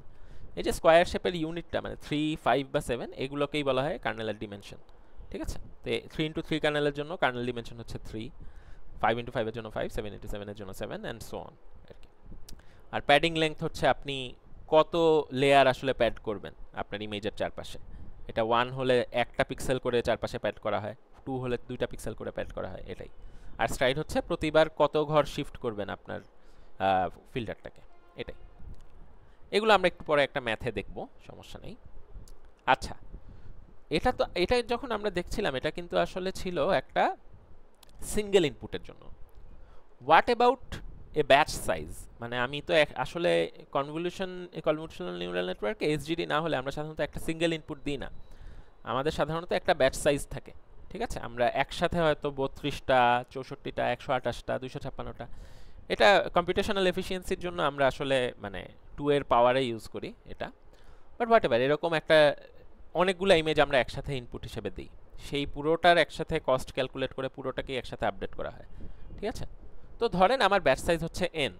এই যে স্কোয়ার শেপের ইউনিটটা মানে থ্রি ফাইভ বা সেভেন এগুলোকেই বলা হয় কার্নেলের ডিমেনশন ঠিক আছে তো থ্রি ইন্টু থ্রি কার্নেলের জন্য কার্নেল ডিমেনশন হচ্ছে থ্রি ফাইভ ইন্টু ফাইভের জন্য ফাইভ সেভেন ইন্টু সেভেনের জন্য সেভেন অ্যান্ড সো অন আর কি আর প্যাডিং লেন্থ হচ্ছে আপনি কত লেয়ার আসলে প্যাড করবেন আপনার ইমেজের চারপাশে এটা ওয়ান হলে একটা পিক্সেল করে চারপাশে প্যাড করা হয় টু হলে দুইটা পিক্সেল করে প্যাড করা হয় এটাই আর স্ট্রাইড হচ্ছে প্রতিবার কত ঘর শিফট করবেন আপনার ফিল্টারটাকে এটাই এগুলো আমরা একটু পরে একটা ম্যাথে দেখব সমস্যা নেই আচ্ছা এটা তো এটা যখন আমরা দেখছিলাম এটা কিন্তু আসলে ছিল একটা সিঙ্গেল ইনপুটের জন্য what about a batch size মানে আমি তো আসলে কনভলিউশন কনভলিউশনাল নিউরাল নেটওয়ার্কে জিডি না হলে আমরা সাধারণত একটা সিঙ্গেল ইনপুট দিই না আমাদের সাধারণত একটা ব্যাচ সাইজ থাকে ঠিক আছে আমরা একসাথে হয়তো বত্রিশটা চৌষট্টিটা একশো আঠাশটা দুশো ছাপ্পান্নটা এটা কম্পিউটেশনাল এফিসিয়েন্সির জন্য আমরা আসলে মানে টু এর পাওয়ারে ইউজ করি এটা বাট হোয়াট এভার এরকম একটা অনেকগুলো ইমেজ আমরা একসাথে ইনপুট হিসেবে দিই সেই পুরোটার একসাথে কস্ট ক্যালকুলেট করে পুরোটাকেই একসাথে আপডেট করা হয় ঠিক আছে তো ধরেন আমার ব্যাচ সাইজ হচ্ছে এন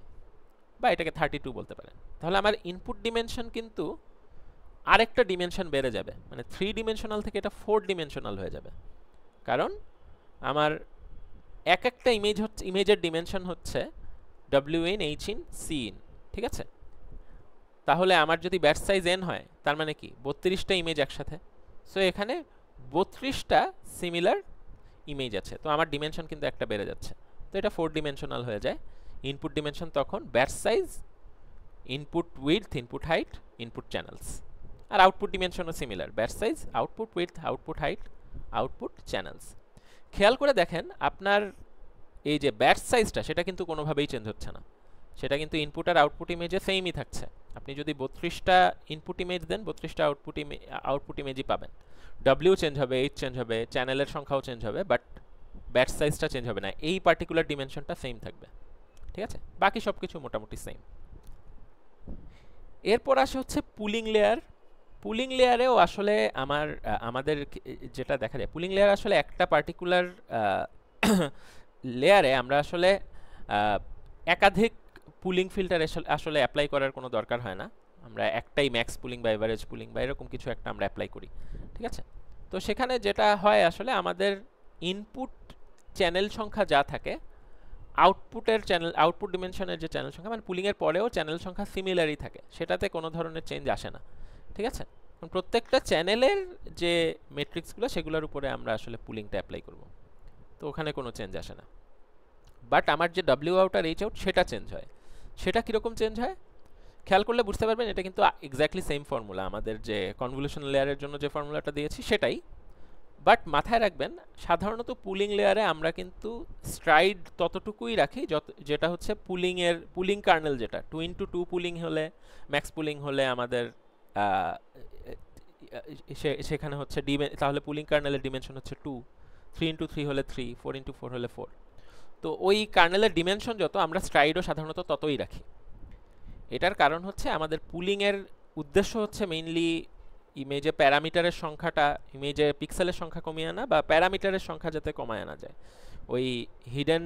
বা এটাকে থার্টি টু বলতে পারেন তাহলে আমার ইনপুট ডিমেনশন কিন্তু আরেকটা ডিমেনশন বেড়ে যাবে মানে থ্রি ডিমেনশনাল থেকে এটা ফোর ডিমেনশনাল হয়ে যাবে কারণ আমার এক একটা ইমেজ হচ্ছে ইমেজের ডিমেনশন হচ্ছে W in H in C in ঠিক আছে তাহলে আমার যদি ব্যাট সাইজ এন হয় তার মানে কি বত্রিশটা ইমেজ একসাথে সো এখানে বত্রিশটা সিমিলার ইমেজ আছে তো আমার ডিমেনশন কিন্তু একটা বেড়ে যাচ্ছে তো এটা ফোর ডিমেনশনাল হয়ে যায় ইনপুট ডিমেনশন তখন batch size input width input height input channels আর আউটপুট ডিমেনশনও similar batch size output width output height output channels খেয়াল করে দেখেন আপনার এই যে ব্যাট সাইজটা সেটা কিন্তু কোনোভাবেই চেঞ্জ হচ্ছে না সেটা কিন্তু ইনপুট আর আউটপুট ইমেজে সেইমই থাকছে আপনি যদি বত্রিশটা ইনপুট ইমেজ দেন বত্রিশটা আউটপুট ইমে আউটপুট ইমেজই পাবেন ডাব্লিউ চেঞ্জ হবে এইচ চেঞ্জ হবে চ্যানেলের সংখ্যাও চেঞ্জ হবে বাট ব্যাট সাইজটা চেঞ্জ হবে না এই পার্টিকুলার ডিমেনশনটা সেম থাকবে ঠিক আছে বাকি সব কিছু মোটামুটি সেম এরপর আসে হচ্ছে পুলিং লেয়ার পুলিং লেয়ারেও আসলে আমার আমাদের যেটা দেখা যায় পুলিং লেয়ার আসলে একটা পার্টিকুলার লেয়ারে আমরা আসলে একাধিক পুলিং ফিল্টার আসলে অ্যাপ্লাই করার কোনো দরকার হয় না আমরা একটাই ম্যাক্স পুলিং বা এভারেজ পুলিং বা এরকম কিছু একটা আমরা অ্যাপ্লাই করি ঠিক আছে তো সেখানে যেটা হয় আসলে আমাদের ইনপুট চ্যানেল সংখ্যা যা থাকে আউটপুটের চ্যানেল আউটপুট ডিমেনশনের যে চ্যানেল সংখ্যা মানে পুলিংয়ের পরেও চ্যানেল সংখ্যা সিমিলারই থাকে সেটাতে কোনো ধরনের চেঞ্জ আসে না ঠিক আছে প্রত্যেকটা চ্যানেলের যে মেট্রিক্সগুলো সেগুলোর উপরে আমরা আসলে পুলিংটা অ্যাপ্লাই করব তো ওখানে কোনো চেঞ্জ আসে না বাট আমার যে ডাব্লিউ আউট আর এইচ আউট সেটা চেঞ্জ হয় সেটা কীরকম চেঞ্জ হয় খেয়াল করলে বুঝতে পারবেন এটা কিন্তু এক্স্যাক্টলি সেম ফর্মুলা আমাদের যে কনভলিউশন লেয়ারের জন্য যে ফর্মুলাটা দিয়েছি সেটাই বাট মাথায় রাখবেন সাধারণত পুলিং লেয়ারে আমরা কিন্তু স্ট্রাইড ততটুকুই রাখি যত যেটা হচ্ছে পুলিংয়ের পুলিং কার্নেল যেটা টু ইন্টু টু পুলিং হলে ম্যাক্স পুলিং হলে আমাদের সেখানে হচ্ছে ডিমে তাহলে পুলিং কার্নেলের ডিমেনশন হচ্ছে টু থ্রি ইন্টু থ্রি হলে থ্রি ফোর ইন্টু ফোর হলে ফোর তো ওই কার্নেলের ডিমেনশন যত আমরা স্ট্রাইডও সাধারণত ততই রাখি এটার কারণ হচ্ছে আমাদের পুলিংয়ের উদ্দেশ্য হচ্ছে মেইনলি ইমেজে প্যারামিটারের সংখ্যাটা ইমেজে পিক্সেলের সংখ্যা কমিয়ে আনা বা প্যারামিটারের সংখ্যা যাতে কমায় আনা যায় ওই হিডেন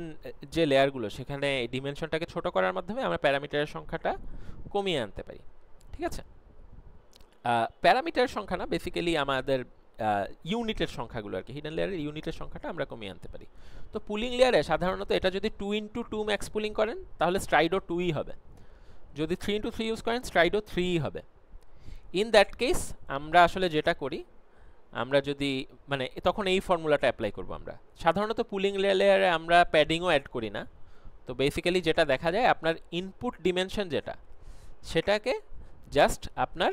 যে লেয়ারগুলো সেখানে ডিমেনশনটাকে ছোট করার মাধ্যমে আমরা প্যারামিটারের সংখ্যাটা কমিয়ে আনতে পারি ঠিক আছে প্যারামিটারের সংখ্যা না বেসিক্যালি আমাদের ইউনিটের সংখ্যাগুলো আর কি হিডেন লেয়ারের ইউনিটের সংখ্যাটা আমরা কমিয়ে আনতে পারি তো পুলিং লেয়ারে সাধারণত এটা যদি two into two max pooling করেন তাহলে স্ট্রাইডো টুই হবে যদি থ্রি ইন্টু থ্রি ইউজ করেন স্ট্রাইডো থ্রিই হবে ইন দ্যাট কেস আমরা আসলে যেটা করি আমরা যদি মানে তখন এই ফর্মুলাটা অ্যাপ্লাই করবো আমরা সাধারণত পুলিং লেয়ারে আমরা প্যাডিংও অ্যাড করি না তো বেসিক্যালি যেটা দেখা যায় আপনার ইনপুট ডিমেনশন যেটা সেটাকে জাস্ট আপনার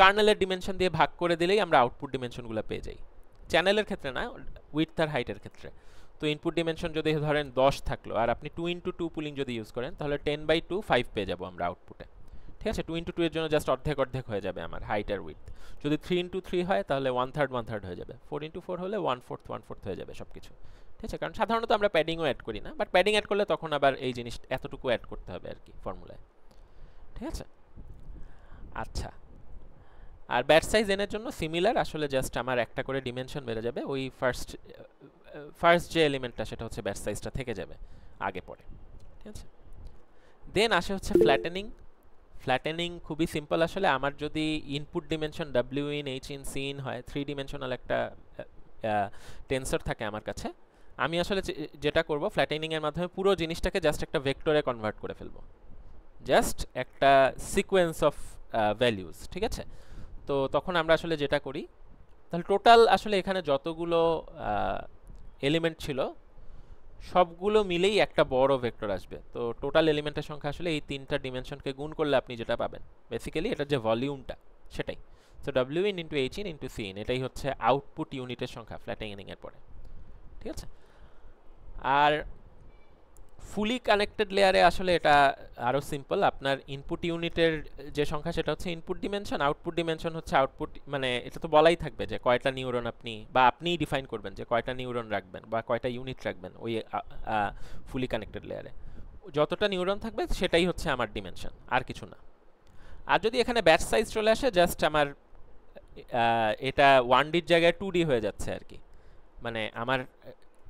কার্নেলের ডিমেনশন দিয়ে ভাগ করে দিলেই আমরা আউটপুট ডিমেনশনগুলো পেয়ে যাই চ্যানেলের ক্ষেত্রে না উইথ আর হাইটের ক্ষেত্রে তো ইনপুট ডিমেনশন যদি ধরেন দশ থাকলো আর আপনি টু ইন্টু টু পুলিং যদি ইউজ করেন তাহলে টেন বাই টু ফাইভ পেয়ে যাবো আমরা আউটপুটে ঠিক আছে টু ইন্টু টু এর জন্য জাস্ট অর্ধেক অর্ধেক হয়ে যাবে আমার হাইট আর উইথ যদি থ্রি ইন্টু থ্রি হয় তাহলে ওয়ান থার্ড ওয়ান থার্ড হয়ে যাবে ফোর ইন্টু ফোর হলে ওয়ান ফোর্থ ওয়ান ফোর্থ হয়ে যাবে সব কিছু ঠিক আছে কারণ সাধারণত আমরা প্যাডিংও অ্যাড করি না বাট প্যাডিং অ্যাড করলে তখন আবার এই জিনিস এতটুকু অ্যাড করতে হবে আর কি ফর্মুলায় ঠিক আছে আচ্ছা আর ব্যাট সাইজ এনের জন্য সিমিলার আসলে জাস্ট আমার একটা করে ডিমেনশন বেড়ে যাবে ওই ফার্স্ট ফার্স্ট যে এলিমেন্টটা সেটা হচ্ছে ব্যাট সাইজটা থেকে যাবে আগে পরে ঠিক আছে দেন আসে হচ্ছে ফ্ল্যাটেনিং ফ্ল্যাটেনিং খুবই সিম্পল আসলে আমার যদি input dimension W in H in C in হয় থ্রি ডিমেনশনাল একটা টেন্সর থাকে আমার কাছে আমি আসলে যেটা করব ফ্ল্যাটেনিংয়ের মাধ্যমে পুরো জিনিসটাকে জাস্ট একটা ভেক্টরে কনভার্ট করে ফেলবো জাস্ট একটা সিকোয়েন্স অফ ভ্যালিউস ঠিক আছে তো তখন আমরা আসলে যেটা করি তাহলে টোটাল আসলে এখানে যতগুলো এলিমেন্ট ছিল সবগুলো মিলেই একটা বড় ভেক্টর আসবে তো টোটাল এলিমেন্টের সংখ্যা আসলে এই তিনটা ডিমেনশনকে গুণ করলে আপনি যেটা পাবেন বেসিক্যালি এটার যে ভলিউমটা সেটাই so W in into H in into C in এটাই হচ্ছে আউটপুট ইউনিটের সংখ্যা এর পরে ঠিক আছে আর ফুলি কানেক্টেড লেয়ারে আসলে এটা আরও সিম্পল আপনার ইনপুট ইউনিটের যে সংখ্যা সেটা হচ্ছে ইনপুট ডিমেনশন আউটপুট ডিমেনশন হচ্ছে আউটপুট মানে এটা তো বলাই থাকবে যে কয়টা নিউরন আপনি বা আপনিই ডিফাইন করবেন যে কয়টা নিউরন রাখবেন বা কয়টা ইউনিট রাখবেন ওই ফুলি কানেক্টেড লেয়ারে যতটা নিউরন থাকবে সেটাই হচ্ছে আমার ডিমেনশন আর কিছু না আর যদি এখানে ব্যাচ সাইজ চলে আসে জাস্ট আমার এটা ওয়ান ডির জায়গায় টু ডি হয়ে যাচ্ছে আর কি মানে আমার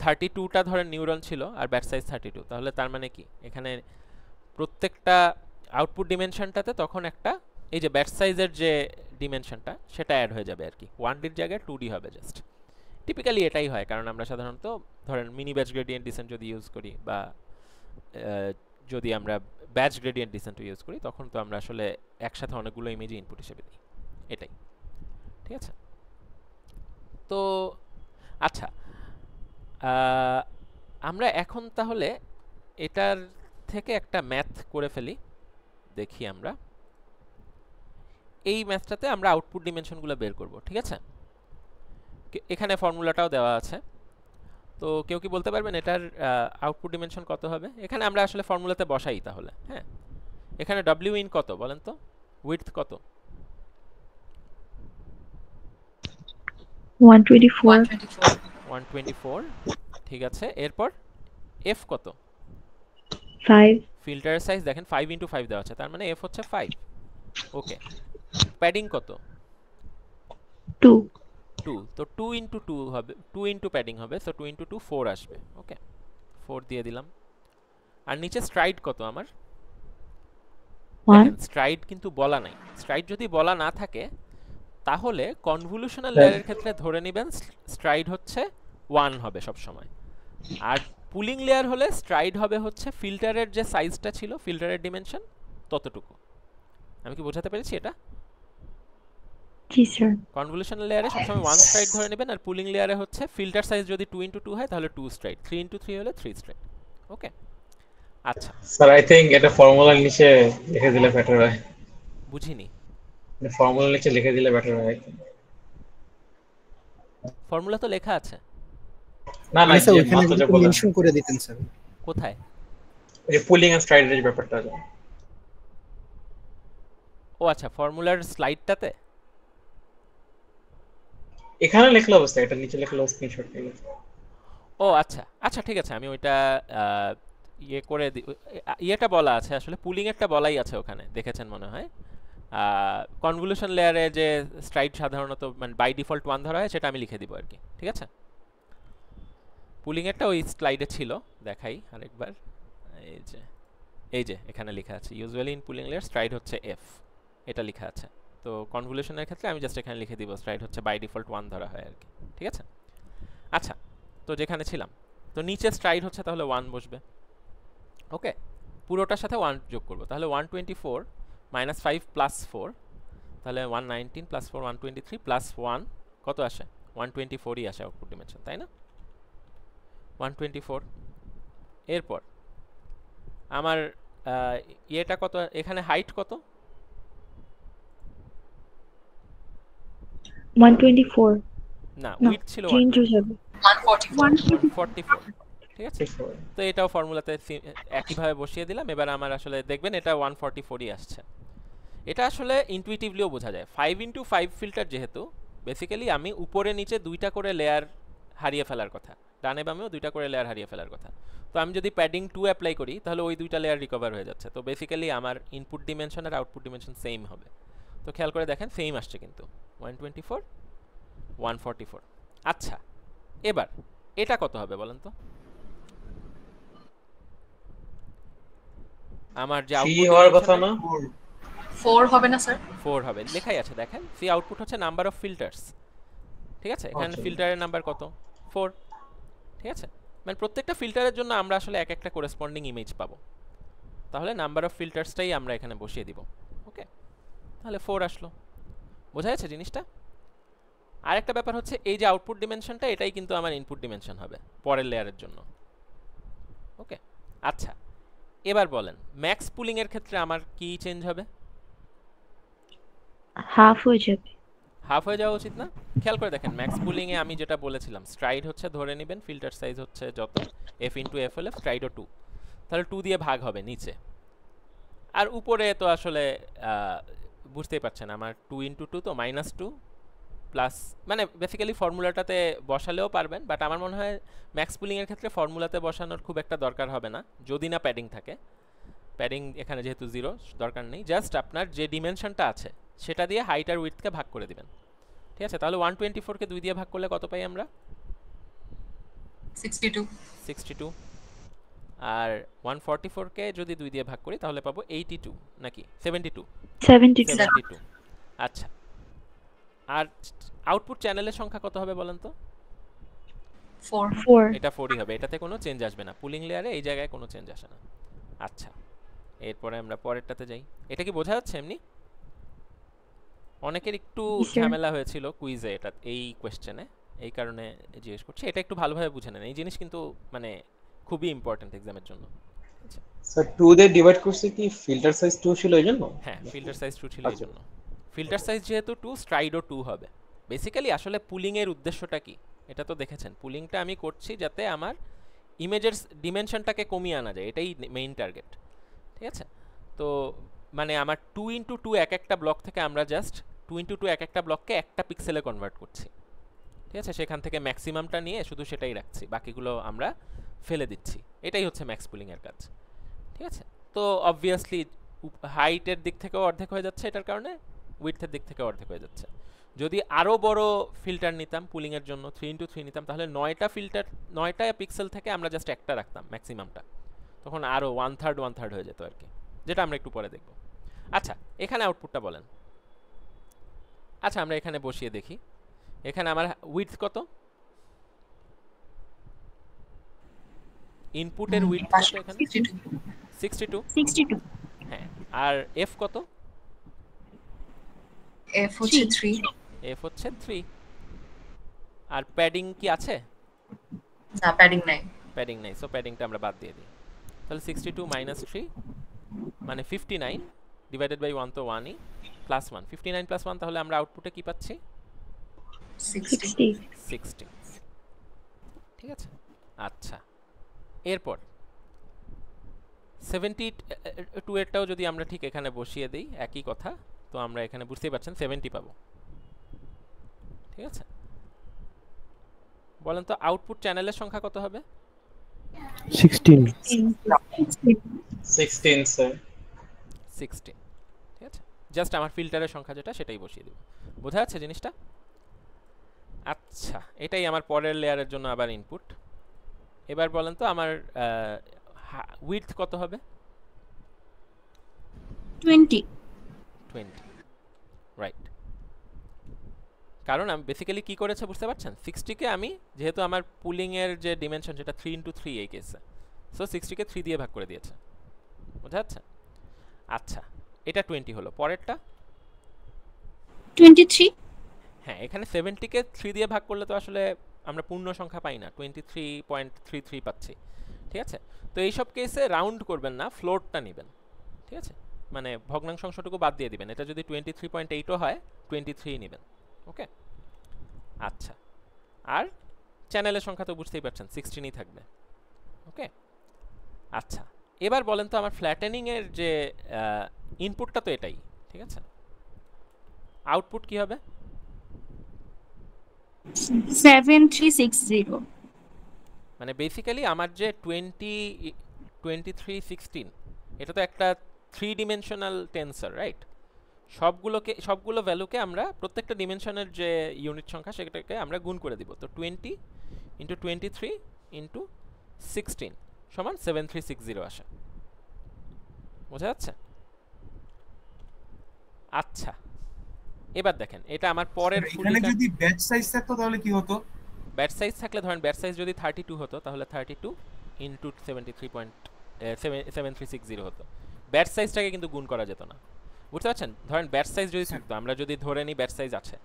থার্টি টুটা ধরেন নিউরন ছিল আর ব্যাট সাইজ থার্টি টু তাহলে তার মানে কি এখানে প্রত্যেকটা আউটপুট ডিমেনশনটাতে তখন একটা এই যে ব্যাট সাইজের যে ডিমেনশনটা সেটা অ্যাড হয়ে যাবে আর কি ওয়ান ডির জায়গায় টু ডি হবে জাস্ট টিপিক্যালি এটাই হয় কারণ আমরা সাধারণত ধরেন মিনি ব্যাচ গ্রেডিয়েন্ট ডিসেন্ট যদি ইউজ করি বা যদি আমরা ব্যাচ গ্রেডিয়েন্ট ডিসেন্ট ইউজ করি তখন তো আমরা আসলে একসাথে অনেকগুলো ইমেজ ইনপুট হিসেবে দিই এটাই ঠিক আছে তো আচ্ছা আমরা এখন তাহলে এটার থেকে একটা ম্যাথ করে ফেলি দেখি আমরা এই ম্যাথটাতে আমরা আউটপুট ডিমেনশনগুলো বের করব ঠিক আছে এখানে ফর্মুলাটাও দেওয়া আছে তো কেউ কি বলতে পারবেন এটার আউটপুট ডিমেনশন কত হবে এখানে আমরা আসলে ফর্মুলাতে বসাই তাহলে হ্যাঁ এখানে ডাব্লিউ ইন কত বলেন তো উইথ কত ওয়ান 124 ওয়ান ঠিক আছে এরপর f কত ফাইভ ফিল্টারের সাইজ দেখেন ফাইভ ইন্টু ফাইভ দেওয়া আছে তার মানে এফ হচ্ছে ফাইভ ওকে প্যাডিং কত টু টু তো টু ইন্টু হবে টু ইন্টু প্যাডিং হবে তো টু ইন্টু টু ফোর আসবে ওকে ফোর দিয়ে দিলাম আর নিচে স্ট্রাইড কত আমার স্ট্রাইড কিন্তু বলা নাই স্ট্রাইড যদি বলা না থাকে তাহলে কনভলিউশনাল হ্যাঁ। লেয়ারের ক্ষেত্রে ধরে নেবেন স্ট্রাইড হচ্ছে ওয়ান হবে সব সময় আর পুলিং লেয়ার হলে স্ট্রাইড হবে হচ্ছে ফিল্টারের যে সাইজটা ছিল ফিল্টারের ডিমেনশন ততটুকু আমি কি বোঝাতে পেরেছি এটা জি স্যার কনভলিউশন লেয়ারে সবসময় ওয়ান স্ট্রাইড ধরে নেবেন আর পুলিং লেয়ারে হচ্ছে ফিল্টার সাইজ যদি 2 ইনটু 2 হয় তাহলে 2 স্ট্রাইড 3 ইনটু 3 হলে 3 স্ট্রাইড ওকে আচ্ছা স্যার আই থিংক এটা ফর্মুলার নিচে লিখে দিলে বেটার হয় বুঝিনি ফর্মুলা মানে লিখে লিখে দিলে বেটার হয় ফর্মুলা তো লেখা আছে না না স্যার ওখানে মেনশন করে দিতেন স্যার কোথায় ওই যে পুলিং এন্ড স্ট্রাইড রেঞ্জ ব্যাপারটা আছে ও আচ্ছা ফর্মুলার স্লাইডটাতে এখানে লেখলো অবস্থা এটা নিচে লেখলো স্ক্রিনশট নিয়ে ও আচ্ছা আচ্ছা ঠিক আছে আমি ওইটা ইয়ে করে দিই ইয়েটা বলা আছে আসলে পুলিং একটা বলাই আছে ওখানে দেখেছেন মনে হয় কনভলিউশন লেয়ারে যে স্ট্রাইড সাধারণত মানে বাই ডিফল্ট ওয়ান ধরা হয় সেটা আমি লিখে দিব আর কি ঠিক আছে পুলিংয়েরটা ওই স্লাইডে ছিল দেখাই আরেকবার এই যে এই যে এখানে লেখা আছে usually in pooling layer stride হচ্ছে এফ এটা লেখা আছে তো কনভলিউশনের ক্ষেত্রে আমি জাস্ট এখানে লিখে দিব স্ট্রাইড হচ্ছে বাই ডিফল্ট ওয়ান ধরা হয় আর কি ঠিক আছে আচ্ছা তো যেখানে ছিলাম তো নিচে স্ট্রাইড হচ্ছে তাহলে ওয়ান বসবে ওকে পুরোটার সাথে ওয়ান যোগ করব তাহলে one twenty four minus five plus four তাহলে one nineteen plus four one twenty three plus one কত আসে ওয়ান টোয়েন্টি ফোরই আসে আউটপুট ডিমেনশন তাই না ওয়ান টোয়েন্টি ফোর এরপর আমার ইয়েটা কত এখানে হাইট কত ঠিক আছে তো এটাও ফর্মুলাতে একইভাবে বসিয়ে দিলাম এবার আমার আসলে দেখবেন এটা 144ই আসছে এটা আসলে ইনটুইটিভলিও বোঝা যায় ফাইভ ইন্টু ফাইভ ফিল্টার যেহেতু বেসিক্যালি আমি উপরে নিচে দুইটা করে লেয়ার হারিয়ে ফেলার কথা ডানে বামেও দুইটা করে লেয়ার হারিয়ে ফেলার কথা তো আমি যদি প্যাডিং টু অ্যাপ্লাই করি তাহলে ওই দুইটা লেয়ার রিকভার হয়ে যাচ্ছে তো বেসিক্যালি আমার ইনপুট ডিমেনশন আর আউটপুট ডিমেনশন সেম হবে তো খেয়াল করে দেখেন সেম আসছে কিন্তু one twenty four one forty four আচ্ছা এবার এটা কত হবে বলেন তো আমার যে আউটপুট হওয়ার কথা না 4 হবে না স্যার 4 হবে লেখাই আছে দেখেন সি আউটপুট হচ্ছে নাম্বার অফ ফিল্টারস ঠিক আছে এখানে ফিল্টারের আচ্ছা। নাম্বার কত 4 ঠিক আছে মানে প্রত্যেকটা ফিল্টারের জন্য আমরা আসলে এক একটা করেসপন্ডিং ইমেজ পাবো তাহলে নাম্বার অফ ফিল্টারসটাই আমরা এখানে বসিয়ে দিব ওকে তাহলে 4 আসলো বোঝা যাচ্ছে জিনিসটা আরেকটা ব্যাপার হচ্ছে এই যে আউটপুট ডিমেনশনটা এটাই কিন্তু আমার ইনপুট ডিমেনশন হবে পরের লেয়ারের জন্য ওকে আচ্ছা এবার বলেন ম্যাক্স পুলিংয়ের ক্ষেত্রে আমার কি চেঞ্জ হবে হাফ হয়ে যাবে হাফ হয়ে যাওয়া উচিত না খেয়াল করে দেখেন ম্যাক্স পুলিং এ আমি যেটা বলেছিলাম স্ট্রাইড হচ্ছে ধরে নেবেন ফিল্টার সাইজ হচ্ছে যত এফ ইনটু এফ হলে স্ট্রাইডও টু তাহলে টু দিয়ে ভাগ হবে নিচে আর উপরে তো আসলে বুঝতেই পারছেন আমার টু ইনটু টু তো মাইনাস টু প্লাস মানে বেসিক্যালি ফর্মুলাটাতে বসালেও পারবেন বাট আমার মনে হয় ম্যাক্স এর ক্ষেত্রে ফর্মুলাতে বসানোর খুব একটা দরকার হবে না যদি না প্যাডিং থাকে প্যাডিং এখানে যেহেতু জিরো দরকার নেই জাস্ট আপনার যে ডিমেনশনটা আছে সেটা দিয়ে হাইট আর উইথকে ভাগ করে দেবেন ঠিক আছে তাহলে ওয়ান টোয়েন্টি ফোরকে দুই দিয়ে ভাগ করলে কত পাই আমরা সিক্সটি টু সিক্সটি টু আর ওয়ান ফর্টি ফোরকে যদি দুই দিয়ে ভাগ করি তাহলে পাবো এইটি টু নাকি সেভেন্টি টু সেভেন্টি টু আচ্ছা আর আউটপুট চ্যানেলের সংখ্যা কত হবে বলেন তো এটা ফোরই হবে এটাতে কোনো চেঞ্জ আসবে না পুলিং লেয়ারে এই জায়গায় কোনো চেঞ্জ আসে না আচ্ছা এরপরে আমরা পরেরটাতে যাই এটা কি বোঝা যাচ্ছে এমনি অনেকের একটু ঝামেলা হয়েছিল কুইজে এটা এই কোয়েশ্চেনে এই কারণে জিজ্ঞেস করছি এটা একটু ভালোভাবে বুঝে নেন এই জিনিস কিন্তু মানে খুবই ইম্পর্টেন্ট এক্সামের জন্য স্যার টু দে ডিভাইড করছে কি ফিল্টার সাইজ টু ছিল হ্যাঁ, আচ্ছা। জন্য হ্যাঁ ফিল্টার সাইজ টু ছিল জন্য ফিল্টার সাইজ যেহেতু টু স্ট্রাইডও টু হবে বেসিক্যালি আসলে পুলিং এর উদ্দেশ্যটা কি এটা তো দেখেছেন পুলিংটা আমি করছি যাতে আমার ইমেজের ডিমেনশনটাকে কমিয়ে আনা যায় এটাই মেইন টার্গেট ঠিক আছে তো মানে আমার টু ইন্টু টু এক একটা ব্লক থেকে আমরা জাস্ট টু ইন্টু টু এক একটা ব্লককে একটা পিক্সেলে কনভার্ট করছি ঠিক আছে সেখান থেকে ম্যাক্সিমামটা নিয়ে শুধু সেটাই রাখছি বাকিগুলো আমরা ফেলে দিচ্ছি এটাই হচ্ছে ম্যাক্স পুলিংয়ের কাজ ঠিক আছে তো অবভিয়াসলি হাইটের দিক থেকেও অর্ধেক হয়ে যাচ্ছে এটার কারণে উইথের দিক থেকে অর্ধেক হয়ে যাচ্ছে যদি আরও বড় ফিল্টার নিতাম পুলিংয়ের জন্য থ্রি ইন্টু থ্রি নিতাম তাহলে নয়টা ফিল্টার নয়টা পিক্সেল থেকে আমরা জাস্ট একটা রাখতাম ম্যাক্সিমামটা তখন আরও ওয়ান থার্ড ওয়ান থার্ড হয়ে যেত আর কি যেটা আমরা একটু পরে দেখব আচ্ছা এখানে আউটপুটটা বলেন আচ্ছা আমরা এখানে বসিয়ে দেখি এখানে আমার উইথ কত ইনপুটের উইথ কত এখানে 62 62 হ্যাঁ আর এফ কত এফ হচ্ছে 3 এফ হচ্ছে 3 আর প্যাডিং কি আছে না প্যাডিং নাই প্যাডিং নাই সো প্যাডিংটা আমরা বাদ দিয়ে দিই তাহলে 62 3 মানে 59 ডিভাইডেড বাই ওয়ান তো ওয়ানই plus one fifty nine plus one তাহলে আমরা আউটপুটে কি পাচ্ছি সিক্সটি ঠিক আছে আচ্ছা এরপর সেভেন্টি টু এরটাও যদি আমরা ঠিক এখানে বসিয়ে দিই একই কথা তো আমরা এখানে বুঝতেই পারছেন সেভেন্টি পাবো ঠিক আছে বলেন তো আউটপুট চ্যানেলের সংখ্যা কত হবে 16 16 স্যার 16 জাস্ট আমার ফিল্টারের সংখ্যা যেটা সেটাই বসিয়ে দেবো বোঝা যাচ্ছে জিনিসটা আচ্ছা এটাই আমার পরের লেয়ারের জন্য আবার ইনপুট এবার বলেন তো আমার উইথ কত হবে টোয়েন্টি টোয়েন্টি রাইট কারণ আমি বেসিক্যালি কী করেছে বুঝতে পারছেন সিক্সটিকে আমি যেহেতু আমার পুলিংয়ের যে ডিমেনশন সেটা থ্রি ইনটু থ্রি এই কেসে সো সিক্সটিকে থ্রি দিয়ে ভাগ করে দিয়েছে বোঝা যাচ্ছে আচ্ছা এটা টোয়েন্টি হলো পরেরটা টোয়েন্টি থ্রি হ্যাঁ এখানে সেভেন্টিকে থ্রি দিয়ে ভাগ করলে তো আসলে আমরা পূর্ণ সংখ্যা পাই না twenty three point three three পাচ্ছি ঠিক আছে তো এইসব কেসে রাউন্ড করবেন না ফ্লোরটা নেবেন ঠিক আছে মানে ভগ্নাংশ অংশটুকু বাদ দিয়ে দিবেন এটা যদি টোয়েন্টি থ্রি পয়েন্ট এইটও হয় টোয়েন্টি থ্রি নেবেন ওকে আচ্ছা আর চ্যানেলের সংখ্যা তো বুঝতেই পারছেন সিক্সটিনই থাকবে ওকে আচ্ছা এবার বলেন তো আমার ফ্ল্যাটেনিংয়ের যে ইনপুটটা তো এটাই ঠিক আছে আউটপুট কি হবে 7360 মানে বেসিক্যালি আমার যে 20 2316 এটা তো একটা থ্রি ডিমেনশনাল টেন্সর রাইট সবগুলোকে সবগুলো ভ্যালুকে আমরা প্রত্যেকটা ডিমেনশনের যে ইউনিট সংখ্যা সেটাকে আমরা গুণ করে দিব তো twenty into twenty three into sixteen সমান সেভেন থ্রি সিক্স জিরো আসে বোঝা যাচ্ছে আচ্ছা এবার দেখেন এটা আমার পরের এখানে যদি ব্যাচ সাইজ থাকতো তাহলে কি হতো ব্যাট সাইজ থাকলে ধরেন ব্যাট সাইজ যদি থার্টি টু হতো তাহলে thirty two into seventy three point seven three six zero হতো ব্যাট সাইজটাকে কিন্তু গুণ করা যেত না বুঝতে পারছেন ধরেন ব্যাট সাইজ যদি হ্যাঁ। থাকতো আমরা যদি ধরে নিই ব্যাট সাইজ আছে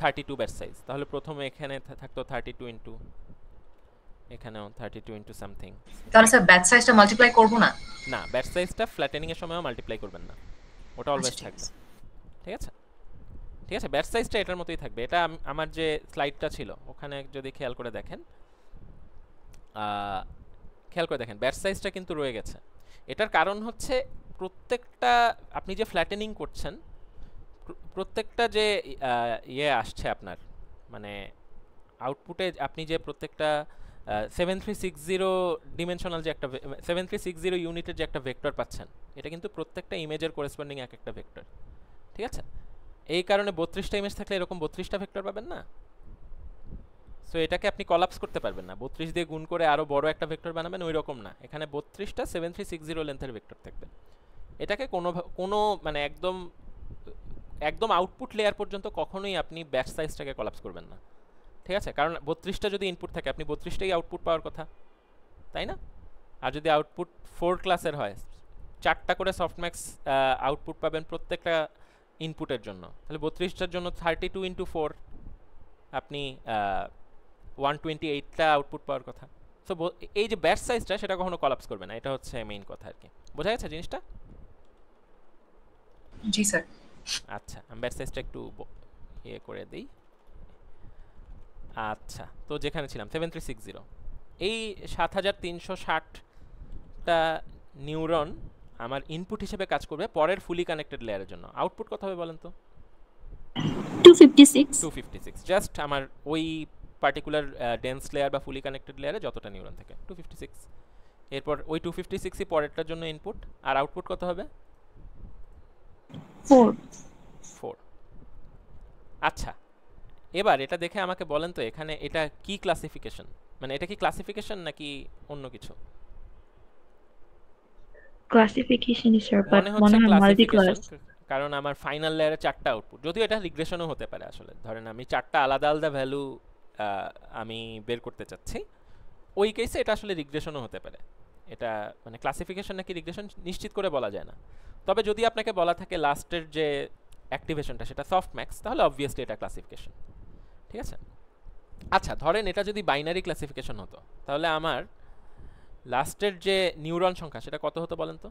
থার্টি টু ব্যাট সাইজ তাহলে প্রথমে এখানে থাকতো থার্টি টু ইন্টু এখানেও 32 ইনটু সামথিং তাহলে স্যার ব্যাচ সাইজটা মাল্টিপ্লাই করব না না ব্যাচ সাইজটা ফ্ল্যাটেনিং এর সময়ও মাল্টিপ্লাই করবেন না ওটা অলওয়েজ আচ্ছা, থাকবে ঠিক আছে ঠিক আছে ব্যাচ সাইজটা এটার মতোই থাকবে এটা আমার যে স্লাইডটা ছিল ওখানে যদি খেয়াল করে দেখেন খেয়াল করে দেখেন ব্যাচ সাইজটা কিন্তু রয়ে গেছে এটার কারণ হচ্ছে প্রত্যেকটা আপনি যে ফ্ল্যাটেনিং করছেন প্রত্যেকটা যে ইয়ে আসছে আপনার মানে আউটপুটে আপনি যে প্রত্যেকটা seven three six zero dimensional যে একটা সেভেন থ্রি সিক্স জিরো ইউনিটের যে একটা ভেক্টর পাচ্ছেন এটা কিন্তু প্রত্যেকটা ইমেজের করেসপন্ডিং এক একটা ভেক্টর ঠিক আছে এই কারণে বত্রিশটা ইমেজ থাকলে এরকম বত্রিশটা ভেক্টর পাবেন না সো এটাকে আপনি কলাপস করতে পারবেন না বত্রিশ দিয়ে গুণ করে আরও বড় একটা ভেক্টর বানাবেন ওই রকম না এখানে বত্রিশটা সেভেন থ্রি সিক্স জিরো লেন্থের ভেক্টর থাকবে এটাকে কোনো কোনো মানে একদম একদম আউটপুট লেয়ার পর্যন্ত কখনোই আপনি ব্যাচ সাইজটাকে কলাপস করবেন না ঠিক আছে কারণ বত্রিশটা যদি ইনপুট থাকে আপনি বত্রিশটাই আউটপুট পাওয়ার কথা তাই না আর যদি আউটপুট ফোর ক্লাসের হয় চারটা করে সফটম্যাক্স আউটপুট পাবেন প্রত্যেকটা ইনপুটের জন্য তাহলে বত্রিশটার জন্য থার্টি টু ইন্টু ফোর আপনি ওয়ান টোয়েন্টি এইটটা আউটপুট পাওয়ার কথা সো এই যে ব্যাচ সাইজটা সেটা কখনো কলাপস করবে না এটা হচ্ছে মেইন কথা আর কি বোঝা গেছে জিনিসটা জি স্যার আচ্ছা আমি ব্যাচ সাইজটা একটু ইয়ে করে দিই আচ্ছা তো যেখানে ছিলাম সেভেন থ্রি সিক্স জিরো এই সাত হাজার তিনশো ষাটটা নিউরন আমার ইনপুট হিসেবে কাজ করবে পরের ফুলি কানেক্টেড লেয়ারের জন্য আউটপুট কত হবে বলেন তো 256 256 জাস্ট আমার ওই পার্টিকুলার ডেন্স লেয়ার বা ফুলি কানেক্টেড লেয়ারে যতটা নিউরন থাকে সিক্স এরপর ওই টু ফিফটি সিক্সই পরেরটার জন্য ইনপুট আর আউটপুট কত হবে ফোর আচ্ছা এবার এটা দেখে আমাকে বলেন তো এখানে এটা কি ক্লাসিফিকেশন মানে এটা কি ক্লাসিফিকেশন নাকি অন্য কিছু ক্লাসিফিকেশন স্যার বাট মনে হয় মাল্টি ক্লাস কারণ আমার ফাইনাল লেয়ারে চারটা আউটপুট যদিও এটা রিগ্রেশনও হতে পারে আসলে ধরেন আমি চারটা আলাদা আলাদা ভ্যালু আমি বের করতে চাচ্ছি ওই কেসে এটা আসলে রিগ্রেশনও হতে পারে এটা মানে ক্লাসিফিকেশন নাকি রিগ্রেশন নিশ্চিত করে বলা যায় না তবে যদি আপনাকে বলা থাকে লাস্টের যে অ্যাক্টিভেশনটা সেটা সফট ম্যাক্স তাহলে অবভিয়াসলি এটা ক্লাসিফিকেশন ঠিক আছে আচ্ছা ধরেন এটা যদি বাইনারি ক্লাসিফিকেশন হতো তাহলে আমার লাস্টের যে নিউরন সংখ্যা সেটা কত হতো বলেন তো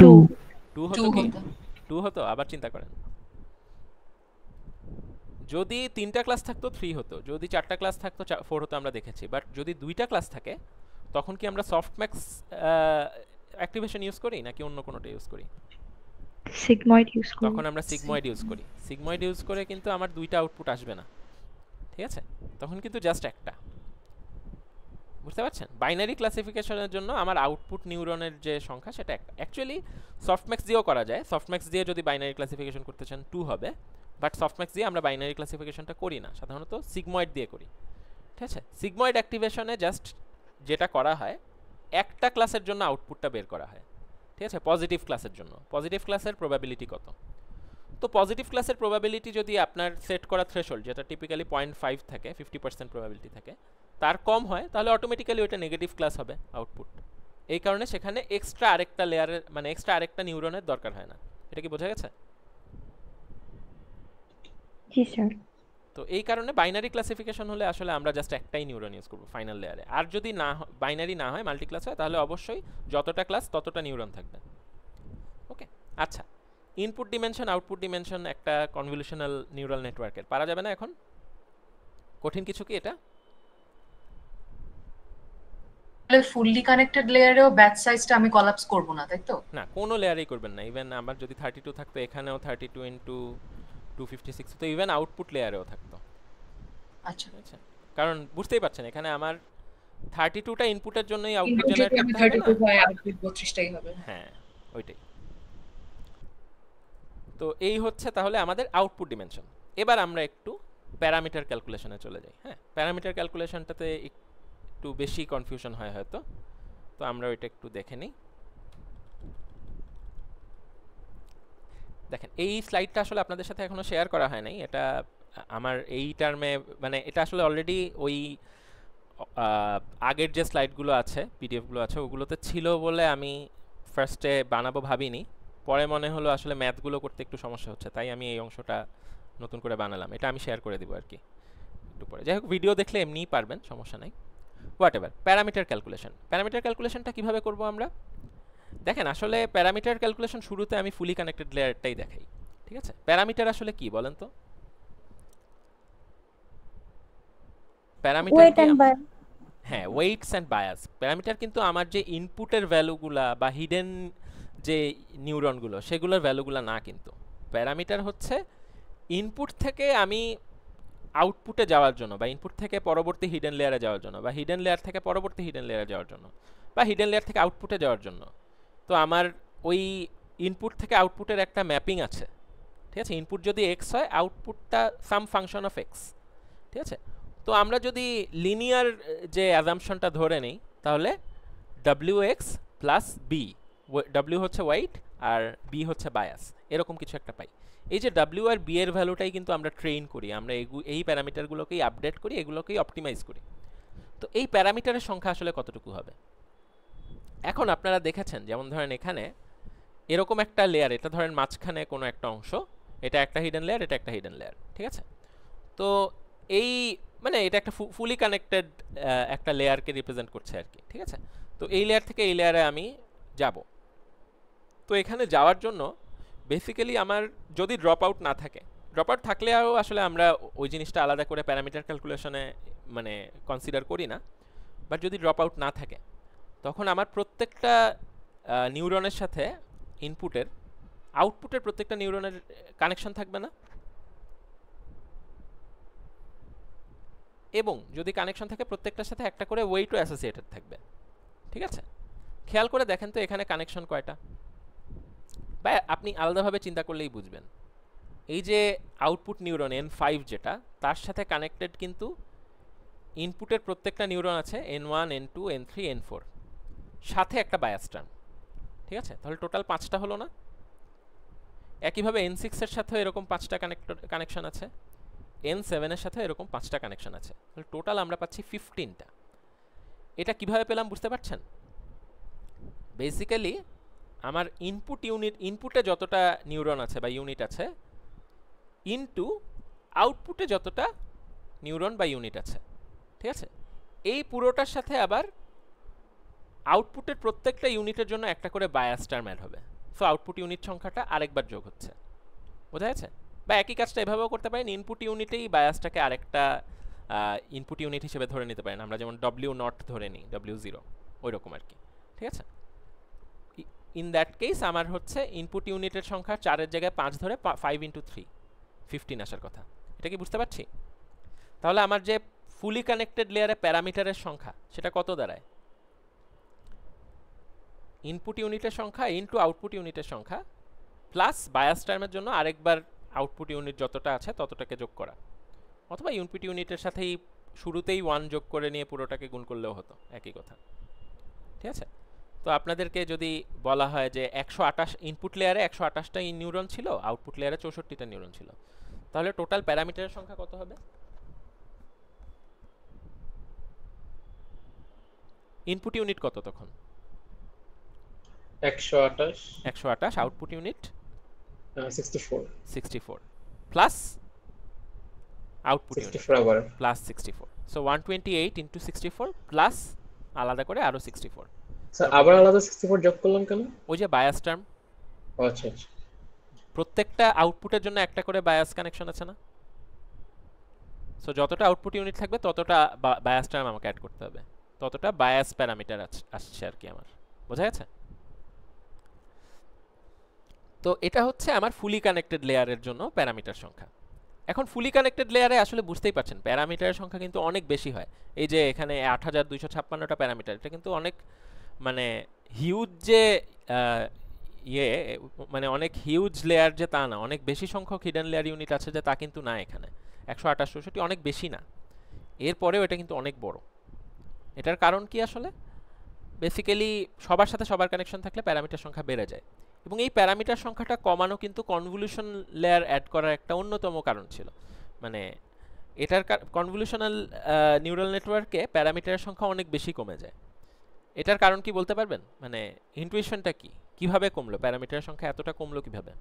টু টু হতো কি টু হতো আবার চিন্তা করেন যদি তিনটা ক্লাস থাকতো থ্রি হতো যদি চারটা ক্লাস থাকতো ফোর হতো আমরা দেখেছি বাট যদি দুইটা ক্লাস থাকে তখন কি আমরা সফট ম্যাক্স অ্যাক্টিভেশন ইউজ করি নাকি অন্য কোনোটা ইউজ করি সিগময়েড ইউজ করি তখন আমরা সিগময়েড ইউজ করি সিগময়েড ইউজ করে কিন্তু আমার দুইটা আউটপুট আসবে না ঠিক আছে তখন কিন্তু জাস্ট একটা বুঝতে পারছেন বাইনারি ক্লাসিফিকেশনের জন্য আমার আউটপুট নিউরনের যে সংখ্যা সেটা একটা অ্যাকচুয়ালি সফটম্যাক্স দিয়েও করা যায় সফটম্যাক্স দিয়ে যদি বাইনারি ক্লাসিফিকেশন করতে চান টু হবে বাট সফটম্যাক্স দিয়ে আমরা বাইনারি ক্লাসিফিকেশনটা করি না সাধারণত সিগময়েড দিয়ে করি ঠিক আছে সিগময়েড অ্যাক্টিভেশনে জাস্ট যেটা করা হয় একটা ক্লাসের জন্য আউটপুটটা বের করা হয় ঠিক আছে পজিটিভ ক্লাসের জন্য পজিটিভ ক্লাসের প্রবাবিলিটি কত তো পজিটিভ ক্লাসের প্রবাবিলিটি যদি আপনার সেট করা থ্রেশোল্ড যেটা টিপিক্যালি পয়েন্ট ফাইভ থাকে ফিফটি পার্সেন্ট প্রবাবিলিটি থাকে তার কম হয় তাহলে অটোমেটিক্যালি ওইটা নেগেটিভ ক্লাস হবে আউটপুট এই কারণে সেখানে এক্সট্রা আরেকটা লেয়ারের মানে এক্সট্রা আরেকটা নিউরনের দরকার হয় না এটা কি বোঝা গেছে জি স্যার তো এই কারণে বাইনারি ক্লাসিফিকেশন হলে আসলে আমরা জাস্ট একটাই নিউরন ইউজ করবো ফাইনাল লেয়ারে আর যদি না বাইনারি না হয় মাল্টি ক্লাস হয় তাহলে অবশ্যই যতটা ক্লাস ততটা নিউরন থাকবে ওকে আচ্ছা ইনপুট ডিমেনশন আউটপুট ডিমেনশন একটা কনভলিউশনাল নিউরাল নেটওয়ার্কের পারা যাবে না এখন কঠিন কিছু কি এটা ফুললি কানেক্টেড লেয়ারেও ব্যাচ সাইজটা আমি কলাপস করব না তাই তো না কোনো লেয়ারেই করবেন না ইভেন আমার যদি 32 থাকতো এখানেও 32 ইনটু টু তো ইভেন আউটপুট লেয়ারেও থাকতো আচ্ছা আচ্ছা কারণ বুঝতেই পারছেন এখানে আমার থার্টি টুটা ইনপুটের জন্যই আউটপুট জেনারেট করতে হবে না আউটপুট বত্রিশটাই হবে হ্যাঁ ওইটাই তো এই হচ্ছে তাহলে আমাদের আউটপুট ডিমেনশন এবার আমরা একটু প্যারামিটার ক্যালকুলেশনে চলে যাই হ্যাঁ প্যারামিটার ক্যালকুলেশনটাতে একটু বেশি কনফিউশন হয় হয়তো তো আমরা ওইটা একটু দেখে নিই দেখেন এই স্লাইডটা আসলে আপনাদের সাথে এখনও শেয়ার করা হয় নাই এটা আমার এই টার্মে মানে এটা আসলে অলরেডি ওই আগের যে স্লাইডগুলো আছে পিডিএফগুলো আছে ওগুলোতে ছিল বলে আমি ফার্স্টে বানাবো ভাবিনি পরে মনে হলো আসলে ম্যাথগুলো করতে একটু সমস্যা হচ্ছে তাই আমি এই অংশটা নতুন করে বানালাম এটা আমি শেয়ার করে দিব আর কি একটু পরে যাই হোক ভিডিও দেখলে এমনিই পারবেন সমস্যা নাই whatever parameter calculation parameter ক্যালকুলেশনটা কীভাবে করবো আমরা দেখেন আসলে প্যারামিটার ক্যালকুলেশন শুরুতে আমি ফুলি কানেক্টেড লেয়ারটাই দেখাই ঠিক আছে প্যারামিটার আসলে কি বলেন তো প্যারামিটার হ্যাঁ ওয়েটস অ্যান্ড বায়াস প্যারামিটার কিন্তু আমার যে ইনপুটের ভ্যালুগুলা বা হিডেন যে নিউরনগুলো সেগুলোর ভ্যালুগুলো না কিন্তু প্যারামিটার হচ্ছে ইনপুট থেকে আমি আউটপুটে যাওয়ার জন্য বা ইনপুট থেকে পরবর্তী হিডেন লেয়ারে যাওয়ার জন্য বা হিডেন লেয়ার থেকে পরবর্তী হিডেন লেয়ারে যাওয়ার জন্য বা হিডেন লেয়ার থেকে আউটপুটে যাওয়ার জন্য তো আমার ওই ইনপুট থেকে আউটপুটের একটা ম্যাপিং আছে ঠিক আছে ইনপুট যদি এক্স হয় আউটপুটটা সাম ফাংশন অফ এক্স ঠিক আছে তো আমরা যদি লিনিয়ার যে অ্যাজামশনটা ধরে নিই তাহলে W X plus B W হচ্ছে হোয়াইট আর বি হচ্ছে বায়াস এরকম কিছু একটা পাই এই যে ডাব্লিউ আর বি এর ভ্যালুটাই কিন্তু আমরা ট্রেন করি আমরা এই প্যারামিটারগুলোকেই আপডেট করি এগুলোকেই অপটিমাইজ করি তো এই প্যারামিটারের সংখ্যা আসলে কতটুকু হবে এখন আপনারা দেখেছেন যেমন ধরেন এখানে এরকম একটা লেয়ার এটা ধরেন মাঝখানে কোনো একটা অংশ এটা একটা হিডেন লেয়ার এটা একটা হিডেন লেয়ার ঠিক আছে তো এই মানে এটা একটা ফুলি কানেক্টেড একটা লেয়ারকে রিপ্রেজেন্ট করছে আর কি ঠিক আছে তো এই লেয়ার থেকে এই লেয়ারে আমি যাব তো এখানে যাওয়ার জন্য বেসিক্যালি আমার যদি ড্রপ আউট না থাকে ড্রপ আউট থাকলে আরও আসলে আমরা ওই জিনিসটা আলাদা করে প্যারামিটার ক্যালকুলেশনে মানে কনসিডার করি না বাট যদি ড্রপ আউট না থাকে তখন আমার প্রত্যেকটা নিউরনের সাথে ইনপুটের আউটপুটের প্রত্যেকটা নিউরনের কানেকশন থাকবে না এবং যদি কানেকশন থাকে প্রত্যেকটার সাথে একটা করে ওয়েটও অ্যাসোসিয়েটেড থাকবে ঠিক আছে খেয়াল করে দেখেন তো এখানে কানেকশন কয়টা বা আপনি আলাদাভাবে চিন্তা করলেই বুঝবেন এই যে আউটপুট নিউরন এন ফাইভ যেটা তার সাথে কানেক্টেড কিন্তু ইনপুটের প্রত্যেকটা নিউরন আছে N one N two N three N four সাথে একটা বায়াস টার্ম ঠিক আছে তাহলে টোটাল পাঁচটা হলো না একইভাবে এন সিক্সের সাথেও এরকম পাঁচটা কানেক্টর কানেকশান আছে এন সেভেনের সাথে এরকম পাঁচটা কানেকশান আছে তাহলে টোটাল আমরা পাচ্ছি ফিফটিনটা এটা কিভাবে পেলাম বুঝতে পারছেন বেসিক্যালি আমার ইনপুট ইউনিট ইনপুটে যতটা নিউরন আছে বা ইউনিট আছে ইনটু আউটপুটে যতটা নিউরন বা ইউনিট আছে ঠিক আছে এই পুরোটার সাথে আবার আউটপুটের প্রত্যেকটা ইউনিটের জন্য একটা করে বায়াস টার্ম অ্যাড হবে সো আউটপুট ইউনিট সংখ্যাটা আরেকবার যোগ হচ্ছে বোঝা গেছে বা একই কাজটা এভাবেও করতে পারেন ইনপুট ইউনিটেই বায়াসটাকে আরেকটা ইনপুট ইউনিট হিসেবে ধরে নিতে পারেন আমরা যেমন ডব্লিউ নট ধরে নিই ডব্লিউ জিরো ওই রকম আর কি ঠিক আছে ইন দ্যাট কেস আমার হচ্ছে ইনপুট ইউনিটের সংখ্যা চারের জায়গায় পাঁচ ধরে ফাইভ ইন্টু থ্রি ফিফটিন আসার কথা এটা কি বুঝতে পারছি তাহলে আমার যে ফুলি কানেক্টেড লেয়ারে প্যারামিটারের সংখ্যা সেটা কত দাঁড়ায় ইনপুট ইউনিটের সংখ্যা ইনটু আউটপুট ইউনিটের সংখ্যা প্লাস বায়াস টার্মের জন্য আরেকবার আউটপুট ইউনিট যতটা আছে ততটাকে যোগ করা অথবা ইনপুট ইউনিটের সাথেই শুরুতেই ওয়ান যোগ করে নিয়ে পুরোটাকে গুণ করলেও হতো একই কথা ঠিক আছে তো আপনাদেরকে যদি বলা হয় যে একশো আটাশ ইনপুট লেয়ারে একশো আটাশটা নিউরন ছিল আউটপুট লেয়ারে চৌষট্টিটা নিউরন ছিল তাহলে টোটাল প্যারামিটারের সংখ্যা কত হবে ইনপুট ইউনিট কত তখন 128 128 output unit 64 64 plus output unit plus 64 so 128 into 64 plus আলাদা করে আরো 64 স্যার আবার আলাদা 64 যোগ করলাম কেন ওই যে বায়াস টার্ম আচ্ছা আচ্ছা প্রত্যেকটা আউটপুটের জন্য একটা করে বায়াস কানেকশন আছে না সো যতটা আউটপুট ইউনিট থাকবে ততটা বায়াস টার্ম আমাকে অ্যাড করতে হবে ততটা বায়াস প্যারামিটার আসছে আর কি আমার বোঝা গেছে তো এটা হচ্ছে আমার ফুলি কানেক্টেড লেয়ারের জন্য প্যারামিটার সংখ্যা এখন ফুলি কানেক্টেড লেয়ারে আসলে বুঝতেই পারছেন প্যারামিটারের সংখ্যা কিন্তু অনেক বেশি হয় এই যে এখানে আট হাজার দুইশো ছাপ্পান্নটা প্যারামিটার এটা কিন্তু অনেক মানে হিউজ যে ইয়ে মানে অনেক হিউজ লেয়ার যে তা না অনেক বেশি সংখ্যক হিডেন লেয়ার ইউনিট আছে যে তা কিন্তু না এখানে একশো আঠাশ চৌষট্টি অনেক বেশি না এরপরেও এটা কিন্তু অনেক বড় এটার কারণ কি আসলে বেসিক্যালি সবার সাথে সবার কানেকশন থাকলে প্যারামিটার সংখ্যা বেড়ে যায় এবং এই প্যারামিটার সংখ্যাটা কমানো কিন্তু কনভলিউশন লেয়ার অ্যাড করার একটা অন্যতম কারণ ছিল মানে এটার কনভলিউশনাল নিউরাল নেটওয়ার্কে প্যারামিটারের সংখ্যা অনেক বেশি কমে যায় এটার কারণ কি বলতে পারবেন মানে ইন্টুইশনটা কি কিভাবে কমলো প্যারামিটারের সংখ্যা এতটা কমলো কিভাবে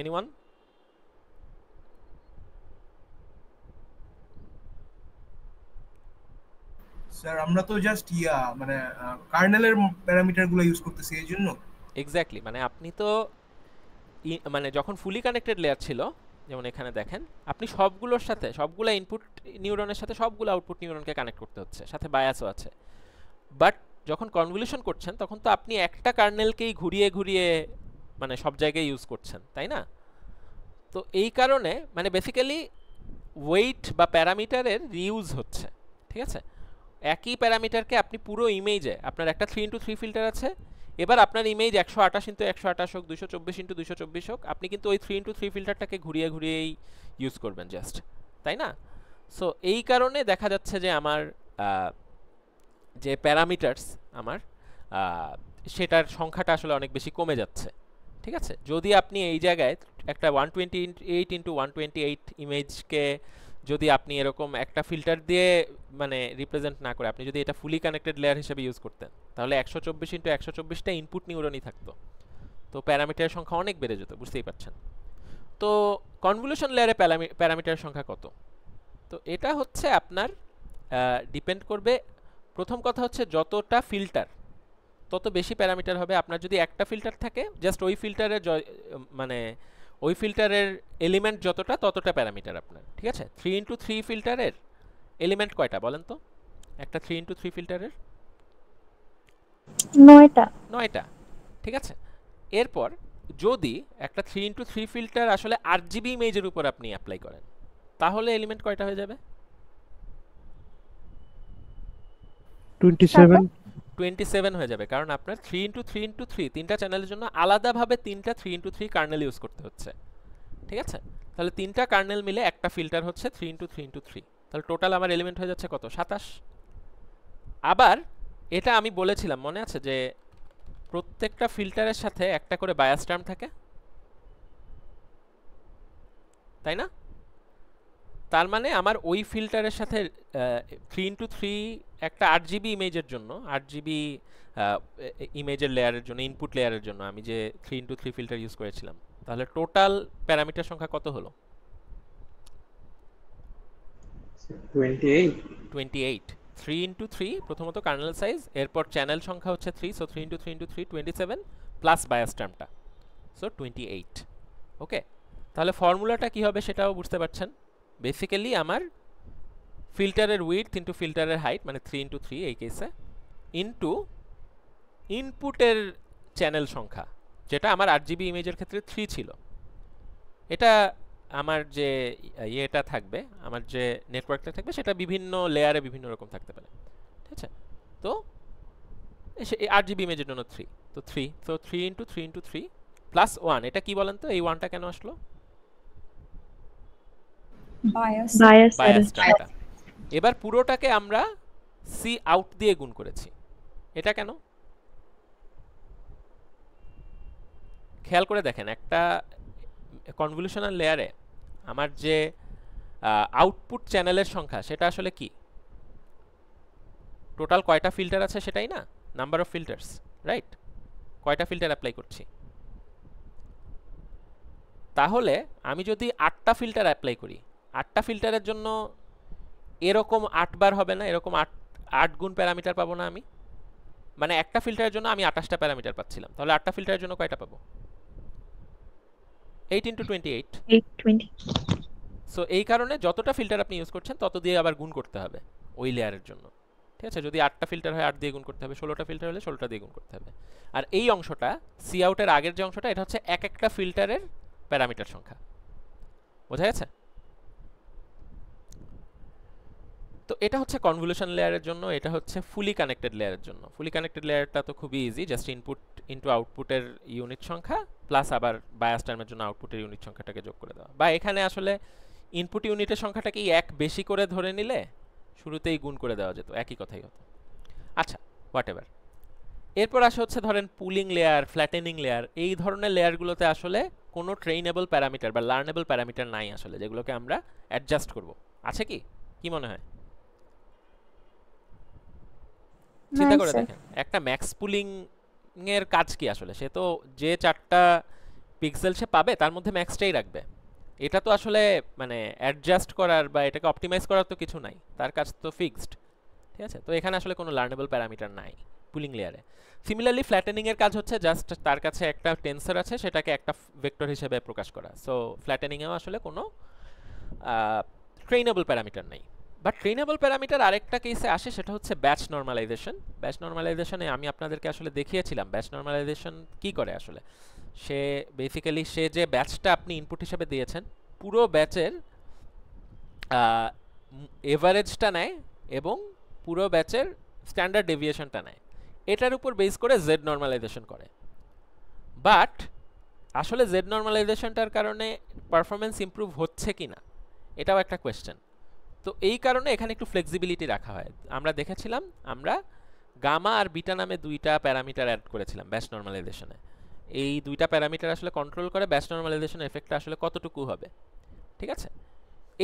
এনিওয়ান স্যার আমরা তো জাস্ট ইয়া মানে কার্নেলের প্যারামিটারগুলো ইউজ করতেছি এই জন্য এক্স্যাক্টলি মানে আপনি তো মানে যখন ফুলি কানেক্টেড লেয়ার ছিল যেমন এখানে দেখেন আপনি সবগুলোর সাথে সবগুলো ইনপুট নিউরনের সাথে সবগুলো আউটপুট নিউরনকে কানেক্ট করতে হচ্ছে সাথে বায়াসও আছে বাট যখন কনভলিউশন করছেন তখন তো আপনি একটা কার্নেলকেই ঘুরিয়ে ঘুরিয়ে মানে সব জায়গায় ইউজ করছেন তাই না তো এই কারণে মানে বেসিক্যালি ওয়েট বা প্যারামিটারের রিউজ হচ্ছে ঠিক আছে একই প্যারামিটারকে আপনি পুরো ইমেজে আপনার একটা থ্রি ইন্টু থ্রি ফিল্টার আছে এবার আপনার ইমেজ একশো আঠাশ ইন্টু একশো আঠাশ হোক দুশো চব্বিশ ইন্টু দুশো চব্বিশ হোক আপনি কিন্তু ওই থ্রি ইন্টু থ্রি ফিল্টারটাকে ঘুরিয়ে ঘুরিয়েই ইউজ করবেন জাস্ট তাই না সো এই কারণে দেখা যাচ্ছে যে আমার যে প্যারামিটার্স আমার সেটার সংখ্যাটা আসলে অনেক বেশি কমে যাচ্ছে ঠিক আছে যদি আপনি এই জায়গায় একটা one twenty eight into one twenty eight ইমেজকে যদি আপনি এরকম একটা ফিল্টার দিয়ে মানে রিপ্রেজেন্ট না করে আপনি যদি এটা ফুলি কানেক্টেড লেয়ার হিসেবে ইউজ করতেন তাহলে একশো চব্বিশ ইন্টু একশো চব্বিশটা ইনপুট নিউরনই থাকতো তো প্যারামিটারের সংখ্যা অনেক বেড়ে যেত বুঝতেই পারছেন তো কনভলিউশন লেয়ারে প্যারামি প্যারামিটারের সংখ্যা কত তো এটা হচ্ছে আপনার ডিপেন্ড করবে প্রথম কথা হচ্ছে যতটা ফিল্টার তত বেশি প্যারামিটার হবে আপনার যদি একটা ফিল্টার থাকে জাস্ট ওই ফিল্টারে মানে ওই ফিল্টারের এলিমেন্ট যতটা ততটা প্যারামিটার আপনার ঠিক আছে থ্রি ইন্টু থ্রি ফিল্টারের এলিমেন্ট কয়টা বলেন তো একটা থ্রি ইন্টু থ্রি ফিল্টারের নয়টা নয়টা ঠিক আছে এরপর যদি একটা থ্রি ইন্টু থ্রি ফিল্টার আসলে আট জিবি ইমেজের উপর আপনি অ্যাপ্লাই করেন তাহলে এলিমেন্ট কয়টা হয়ে যাবে সেভেন টোয়েন্টি সেভেন হয়ে যাবে কারণ আপনার three into three into three তিনটা চ্যানেলের জন্য আলাদাভাবে তিনটা three into three kernel use করতে হচ্ছে ঠিক আছে তাহলে তিনটা কার্নেল মিলে একটা ফিল্টার হচ্ছে three into three into three তাহলে টোটাল আমার এলিমেন্ট হয়ে যাচ্ছে কত সাতাশ আবার এটা আমি বলেছিলাম মনে আছে যে প্রত্যেকটা ফিল্টারের সাথে একটা করে বায়াস টার্ম থাকে তাই না তার মানে আমার ওই ফিল্টারের সাথে থ্রি ইন্টু থ্রি একটা আট জিবি ইমেজের জন্য আট জিবি ইমেজের লেয়ারের জন্য ইনপুট লেয়ারের জন্য আমি যে three into three filter use করেছিলাম তাহলে টোটাল প্যারামিটার সংখ্যা কত হলো twenty eight three into three প্রথমত কার্নাল সাইজ এরপর চ্যানেল সংখ্যা হচ্ছে three so three into three into three twenty seven plus bias টার্মটা সো টোয়েন্টি এইট ওকে তাহলে ফর্মুলাটা কী হবে সেটাও বুঝতে পারছেন বেসিক্যালি আমার ফিল্টারের উইথ ইন্টু ফিল্টারের হাইট মানে থ্রি ইন্টু থ্রি এই কেসে ইন্টু ইনপুটের চ্যানেল সংখ্যা যেটা আমার আট জিবি ইমেজের ক্ষেত্রে থ্রি ছিল এটা আমার যে ইয়েটা থাকবে আমার যে নেটওয়ার্কটা থাকবে সেটা বিভিন্ন লেয়ারে বিভিন্ন রকম থাকতে পারে ঠিক আছে তো আট জিবি ইমেজের জন্য থ্রি তো থ্রি তো three into three into three plus one এটা কি বলেন তো এই ওয়ানটা কেন আসলো বায়াস টার্মটা এবার পুরোটাকে আমরা সি আউট দিয়ে গুণ করেছি এটা কেন খেয়াল করে দেখেন একটা কনভলিউশনাল লেয়ারে আমার যে আউটপুট চ্যানেলের সংখ্যা সেটা আসলে কি টোটাল কয়টা ফিল্টার আছে সেটাই না নাম্বার অফ ফিল্টার্স রাইট কয়টা ফিল্টার অ্যাপ্লাই করছি তাহলে আমি যদি আটটা ফিল্টার অ্যাপ্লাই করি আটটা ফিল্টারের জন্য এরকম আটবার হবে না এরকম আট আট গুণ প্যারামিটার পাবো না আমি মানে একটা ফিল্টারের জন্য আমি আঠাশটা প্যারামিটার পাচ্ছিলাম তাহলে আটটা ফিল্টারের জন্য কয়টা পাবো eight into twenty eight so এই কারণে যতটা ফিল্টার আপনি ইউজ করছেন তত দিয়ে আবার গুণ করতে হবে ওই লেয়ারের জন্য ঠিক আছে যদি আটটা ফিল্টার হয় আট দিয়ে গুণ করতে হবে ষোলোটা ফিল্টার হলে ষোলোটা দিয়ে গুণ করতে হবে আর এই অংশটা সি আউটের আগের যে অংশটা এটা হচ্ছে এক একটা ফিল্টারের প্যারামিটার সংখ্যা বোঝা গেছে তো এটা হচ্ছে কনভলিউশন লেয়ারের জন্য এটা হচ্ছে ফুলি কানেক্টেড লেয়ারের জন্য ফুলি কানেক্টেড লেয়ারটা তো খুবই ইজি জাস্ট ইনপুট ইনটু আউটপুটের ইউনিট সংখ্যা প্লাস আবার বায়াস টার্মের জন্য আউটপুটের ইউনিট সংখ্যাটাকে যোগ করে দেওয়া বা এখানে আসলে ইনপুট ইউনিটের সংখ্যাটাকেই এক বেশি করে ধরে নিলে শুরুতেই গুণ করে দেওয়া যেত একই কথাই হতো আচ্ছা হোয়াট এভার এরপর আসে হচ্ছে ধরেন পুলিং লেয়ার ফ্ল্যাটেনিং লেয়ার এই ধরনের লেয়ারগুলোতে আসলে কোনো ট্রেইনেবল প্যারামিটার বা লার্নেবল প্যারামিটার নাই আসলে যেগুলোকে আমরা অ্যাডজাস্ট করব আছে কি কি মনে হয় চিন্তা করে দেখেন একটা ম্যাক্স পুলিং এর কাজ কি আসলে সে তো যে চারটা পিক্সেল সে পাবে তার মধ্যে ম্যাক্সটাই রাখবে এটা তো আসলে মানে অ্যাডজাস্ট করার বা এটাকে অপটিমাইজ করার তো কিছু নাই তার কাজ তো ফিক্সড ঠিক আছে তো এখানে আসলে কোনো লার্নেবল প্যারামিটার নাই পুলিং লেয়ারে সিমিলারলি ফ্ল্যাটেনিংয়ের কাজ হচ্ছে জাস্ট তার কাছে একটা টেন্সর আছে সেটাকে একটা ভেক্টর হিসেবে প্রকাশ করা সো ফ্ল্যাটেনিংয়েও আসলে কোনো ট্রেনেবল প্যারামিটার নেই বাট ট্রেনেবল প্যারামিটার আরেকটা কেসে আসে সেটা হচ্ছে ব্যাচ নর্মালাইজেশন ব্যাচ নর্মালাইজেশনে আমি আপনাদেরকে আসলে দেখিয়েছিলাম ব্যাচ নর্মালাইজেশন কি করে আসলে সে বেসিক্যালি সে যে ব্যাচটা আপনি ইনপুট হিসেবে দিয়েছেন পুরো ব্যাচের এভারেজটা নেয় এবং পুরো ব্যাচের স্ট্যান্ডার্ড ডেভিয়েশনটা নেয় এটার উপর বেস করে জেড নর্মালাইজেশন করে বাট আসলে জেড নর্মালাইজেশনটার কারণে পারফরমেন্স ইম্প্রুভ হচ্ছে কি না এটাও একটা কোয়েশ্চেন তো এই কারণে এখানে একটু ফ্লেক্সিবিলিটি রাখা হয় আমরা দেখেছিলাম আমরা গামা আর বিটা নামে দুইটা প্যারামিটার অ্যাড করেছিলাম ব্যাস নর্মালাইজেশনে এই দুইটা প্যারামিটার আসলে কন্ট্রোল করে ব্যাস নর্মালাইজেশন এফেক্টটা আসলে কতটুকু হবে ঠিক আছে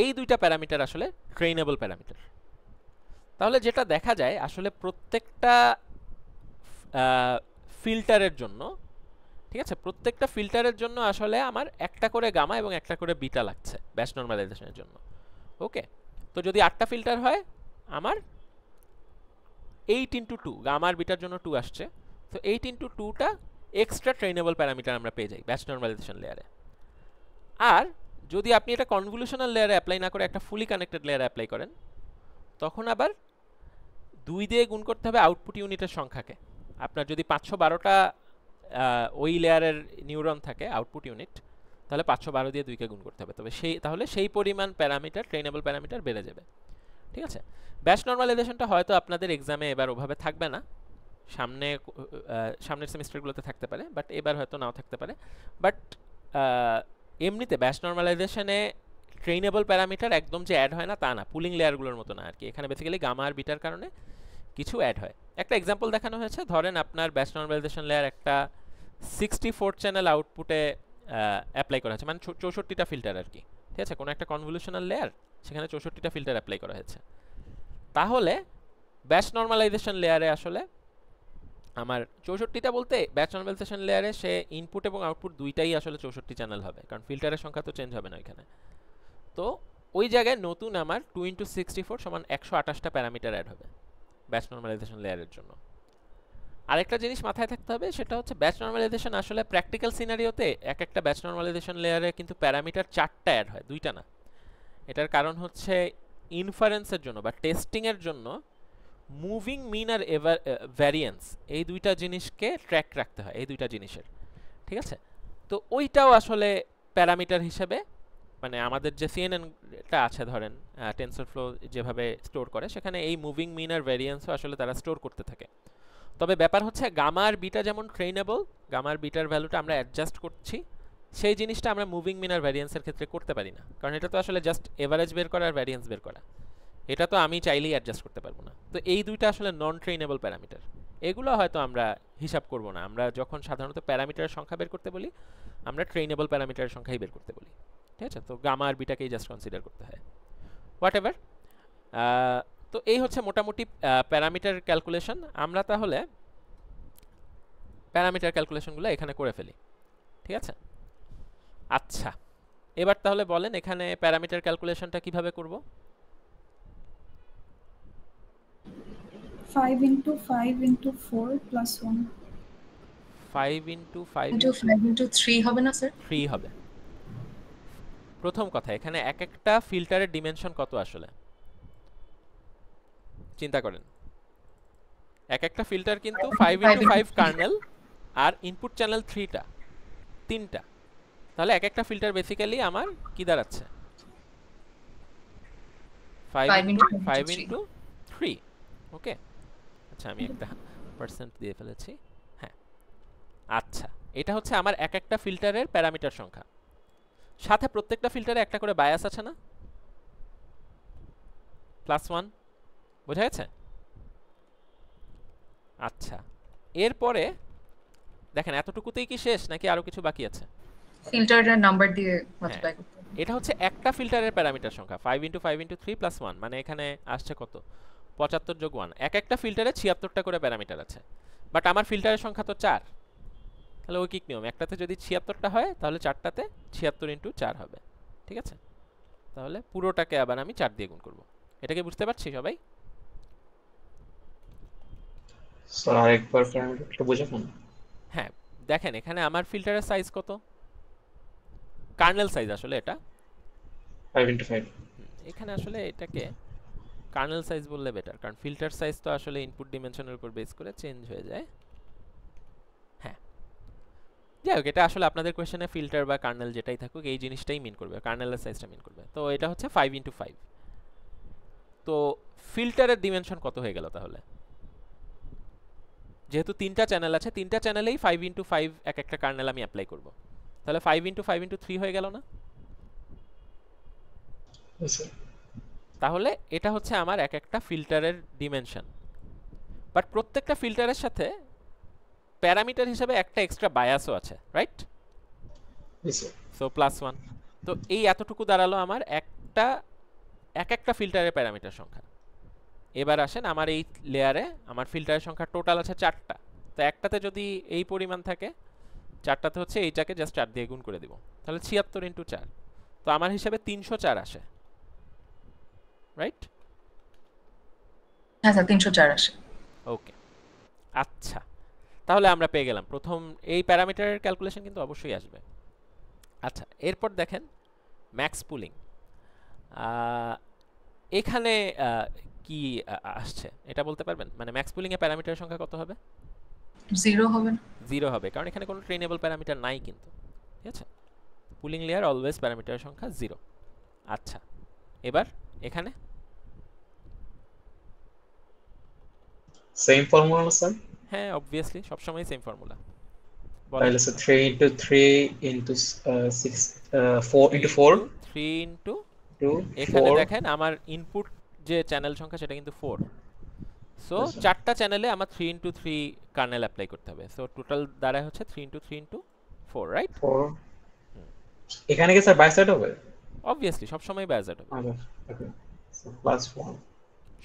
এই দুইটা প্যারামিটার আসলে ট্রেনেবল প্যারামিটার তাহলে যেটা দেখা যায় আসলে প্রত্যেকটা ফিল্টারের জন্য ঠিক আছে প্রত্যেকটা ফিল্টারের জন্য আসলে আমার একটা করে গামা এবং একটা করে বিটা লাগছে ব্যাস নর্মালাইজেশনের জন্য ওকে তো যদি আটটা ফিল্টার হয় আমার এইট ইন্টু টু গামার বিটার জন্য টু আসছে তো এইট ইন্টু টুটা এক্সট্রা ট্রেনেবল প্যারামিটার আমরা পেয়ে যাই ব্যাচ নর্মালাইজেশন লেয়ারে আর যদি আপনি এটা কনভলিউশনাল লেয়ারে অ্যাপ্লাই না করে একটা ফুলি কানেক্টেড লেয়ারে অ্যাপ্লাই করেন তখন আবার দুই দিয়ে গুণ করতে হবে আউটপুট ইউনিটের সংখ্যাকে আপনার যদি পাঁচশো বারোটা ওই লেয়ারের নিউরন থাকে আউটপুট ইউনিট তাহলে পাঁচশো বারো দিয়ে দুইকে গুণ করতে হবে তবে সেই তাহলে সেই পরিমাণ প্যারামিটার ট্রেনেবল প্যারামিটার বেড়ে যাবে ঠিক আছে ব্যাচ নর্মালাইজেশনটা হয়তো আপনাদের এক্সামে এবার ওভাবে থাকবে না সামনে সামনের সেমিস্টারগুলোতে থাকতে পারে বাট এবার হয়তো নাও থাকতে পারে বাট এমনিতে ব্যাচ নর্মালাইজেশনে ট্রেনেবল প্যারামিটার একদম যে অ্যাড হয় না তা না পুলিং লেয়ারগুলোর মতো না আর কি এখানে বেসিক্যালি গামা আর বিটার কারণে কিছু অ্যাড হয় একটা এক্সাম্পল দেখানো হয়েছে ধরেন আপনার ব্যাচ নর্মালাইজেশন লেয়ার একটা সিক্সটি ফোর চ্যানেল আউটপুটে অ্যাপ্লাই করা হয়েছে মানে চৌষট্টিটা ফিল্টার আর কি ঠিক আছে কোনো একটা কনভলিউশনাল লেয়ার সেখানে চৌষট্টিটা ফিল্টার অ্যাপ্লাই করা হয়েছে তাহলে ব্যাচ নর্মালাইজেশন লেয়ারে আসলে আমার চৌষট্টিটা বলতে ব্যাচ নর্মালাইজেশন লেয়ারে সে ইনপুট এবং আউটপুট দুইটাই আসলে চৌষট্টি চ্যানেল হবে কারণ ফিল্টারের সংখ্যা তো চেঞ্জ হবে না ওইখানে তো ওই জায়গায় নতুন আমার টু ইন্টু সিক্সটি ফোর সমান একশো আঠাশটা প্যারামিটার অ্যাড হবে ব্যাচ নর্মালাইজেশন লেয়ারের জন্য আরেকটা জিনিস মাথায় থাকতে হবে সেটা হচ্ছে ব্যাচ নর্মালাইজেশন আসলে প্র্যাকটিক্যাল সিনারিওতে এক একটা ব্যাচ নর্মালাইজেশন লেয়ারে কিন্তু প্যারামিটার চারটা অ্যাড হয় দুইটা না এটার কারণ হচ্ছে ইনফারেন্সের জন্য বা টেস্টিংয়ের জন্য মুভিং মিন আর এভার ভ্যারিয়েন্স এই দুইটা জিনিসকে ট্র্যাক রাখতে হয় এই দুইটা জিনিসের ঠিক আছে তো ওইটাও আসলে প্যারামিটার হিসেবে মানে আমাদের যে সিএনএনটা আছে ধরেন টেন্সর ফ্লো যেভাবে স্টোর করে সেখানে এই মুভিং মিন আর ভ্যারিয়েন্সও আসলে তারা স্টোর করতে থাকে তবে ব্যাপার হচ্ছে গামার বিটা যেমন ট্রেনেবল গামার বিটার ভ্যালুটা আমরা অ্যাডজাস্ট করছি সেই জিনিসটা আমরা মুভিং মিনার ভ্যারিয়েন্সের ক্ষেত্রে করতে পারি না কারণ এটা তো আসলে জাস্ট এভারেজ বের করা আর ভ্যারিয়েন্স বের করা এটা তো আমি চাইলেই অ্যাডজাস্ট করতে পারবো না তো এই দুইটা আসলে নন ট্রেনেবল প্যারামিটার এগুলো হয়তো আমরা হিসাব করব না আমরা যখন সাধারণত প্যারামিটারের সংখ্যা বের করতে বলি আমরা ট্রেনেবল প্যারামিটারের সংখ্যাই বের করতে বলি ঠিক আছে তো গামা আর বিটাকেই জাস্ট কনসিডার করতে হয় হোয়াট এভার তো এই হচ্ছে মোটামুটি প্যারামিটার ক্যালকুলেশন আমরা তাহলে প্যারামিটার ক্যালকুলেশনগুলো এখানে করে ফেলি ঠিক আছে আচ্ছা এবার তাহলে বলেন এখানে প্যারামিটার ক্যালকুলেশনটা কিভাবে করব 5 5 4 1 5 5 3 হবে না স্যার 3 হবে প্রথম কথা এখানে এক একটা ফিল্টারের ডিমেনশন কত আসলে চিন্তা করেন এক একটা ফিল্টার কিন্তু ফাইভ ইন্টু ফাইভ কার্নেল আর ইনপুট চ্যানেল থ্রিটা তিনটা তাহলে এক একটা ফিল্টার বেসিক্যালি আমার কি দাঁড়াচ্ছে ফাইভ ইন্টু থ্রি ওকে আচ্ছা আমি একটা পার্সেন্ট দিয়ে ফেলেছি হ্যাঁ আচ্ছা এটা হচ্ছে আমার এক একটা ফিল্টারের প্যারামিটার সংখ্যা সাথে প্রত্যেকটা ফিল্টারে একটা করে বায়াস আছে না প্লাস ওয়ান বোঝা গেছে আচ্ছা এরপরে দেখেন এতটুকুতেই কি শেষ নাকি আরো কিছু বাকি আছে ফিল্টারের নাম্বার দিয়ে মাল্টিপ্লাই হ্যাঁ। এটা হচ্ছে একটা ফিল্টারের প্যারামিটার সংখ্যা 5 ইনটু 5 ইনটু 3 প্লাস 1 মানে এখানে আসছে কত 75 যোগ 1 এক একটা ফিল্টারে 76টা করে প্যারামিটার আছে বাট আমার ফিল্টারের সংখ্যা তো 4 তাহলে ওই কিক নিয়ম একটাতে যদি 76টা হয় তাহলে চারটাতে 76 ইনটু 4 হবে ঠিক আছে তাহলে পুরোটাকে আবার আমি 4 দিয়ে গুণ করব এটাকে বুঝতে পারছি সবাই স্যার আরেকবার প্যারামিটারটা বোঝাবেন হ্যাঁ দেখেন এখানে আমার ফিল্টারের সাইজ কত কার্নেল সাইজ আসলে এটা 5 ইনটু 5 এখানে আসলে এটাকে কার্নেল সাইজ বললে বেটার কারণ ফিল্টার সাইজ তো আসলে ইনপুট ডিমেনশনের উপর বেস করে চেঞ্জ হয়ে যায় হ্যাঁ যাই হোক এটা আসলে আপনাদের কোয়েশ্চেনে ফিল্টার বা কার্নেল যেটাই থাকুক এই জিনিসটাই মিন করবে কার্নেলের সাইজটা মিন করবে তো এটা হচ্ছে ফাইভ ইন্টু ফাইভ তো ফিল্টারের ডিমেনশন কত হয়ে গেল তাহলে যেহেতু তিনটা চ্যানেল আছে তিনটা চ্যানেলেই ফাইভ ইন্টু ফাইভ এক একটা কার্নেল আমি অ্যাপ্লাই করব তাহলে five into five into three হয়ে গেল না তাহলে এটা হচ্ছে আমার এক একটা ফিল্টারের ডিমেনশন বাট প্রত্যেকটা ফিল্টারের সাথে প্যারামিটার হিসেবে একটা এক্সট্রা বায়াসও আছে রাইট সো প্লাস ওয়ান তো এই এতটুকু দাঁড়ালো আমার একটা এক একটা ফিল্টারের প্যারামিটার সংখ্যা এবার আসেন আমার এই লেয়ারে আমার ফিল্টারের সংখ্যা টোটাল আছে চারটা তো একটাতে যদি এই পরিমাণ থাকে চারটাতে হচ্ছে এইটাকে জাস্ট চার দিয়ে গুণ করে দিব তাহলে ছিয়াত্তর ইন্টু চার তো আমার হিসাবে তিনশো চার আসে রাইট আচ্ছা, তিনশো চার আসে ওকে আচ্ছা তাহলে আমরা পেয়ে গেলাম প্রথম এই প্যারামিটারের ক্যালকুলেশন কিন্তু অবশ্যই আসবে আচ্ছা এরপর দেখেন ম্যাক্স পুলিং এখানে কি আসছে এটা বলতে পারবেন মানে ম্যাক্স পুলিং এ প্যারামিটার সংখ্যা কত হবে জিরো হবে না জিরো হবে কারণ এখানে কোনো ট্রেনেবল প্যারামিটার নাই কিন্তু ঠিক আছে পুলিং লেয়ার অলওয়েজ প্যারামিটার সংখ্যা জিরো আচ্ছা এবার এখানে সেম ফর্মুলা স্যার হ্যাঁ অবভিয়াসলি সময় সেম ফর্মুলা তাহলে sir 3 into 3 into 6 4 into 4 3 into এখানে দেখেন আমার ইনপুট যে চ্যানেল সংখ্যা সেটা কিন্তু ফোর সো চারটা চ্যানেলে আমার three into three kernel apply করতে হবে সো টোটাল দাঁড়ায় হচ্ছে three into three into four right এখানে কি স্যার বাইসাইড হবে অবভিয়াসলি সব সময় বাইসাইড হবে প্লাস আচ্ছা, ওয়ান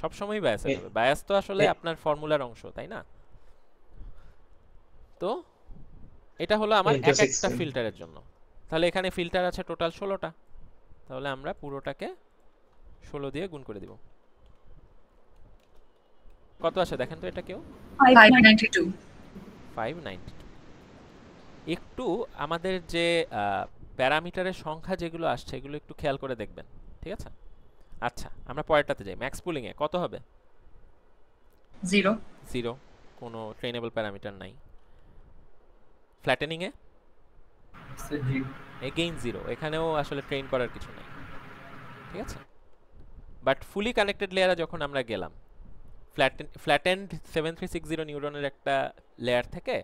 সবসময় বায়াস হবে বায়াস তো আসলে আপনার ফর্মুলার অংশ তাই না তো এটা হলো আমার এক একটা ফিল্টারের জন্য তাহলে এখানে ফিল্টার আছে টোটাল ষোলোটা তাহলে আমরা পুরোটাকে ষোলো দিয়ে গুণ করে দিব কত আসে দেখেন তো এটা কেউ ফাইভ একটু আমাদের যে প্যারামিটারের সংখ্যা যেগুলো আসছে এগুলো একটু খেয়াল করে দেখবেন ঠিক আছে আচ্ছা আমরা পরেরটাতে যাই ম্যাক্স পুলিংয়ে কত হবে জিরো জিরো কোনো ট্রেনেবল প্যারামিটার নাই ফ্ল্যাটেনিংয়ে এগেইন জিরো এখানেও আসলে ট্রেন করার কিছু নেই ঠিক আছে বাট ফুলি কানেক্টেড লেয়ারে যখন আমরা গেলাম flatten flattened seven three six zero নিউরনের একটা লেয়ার থেকে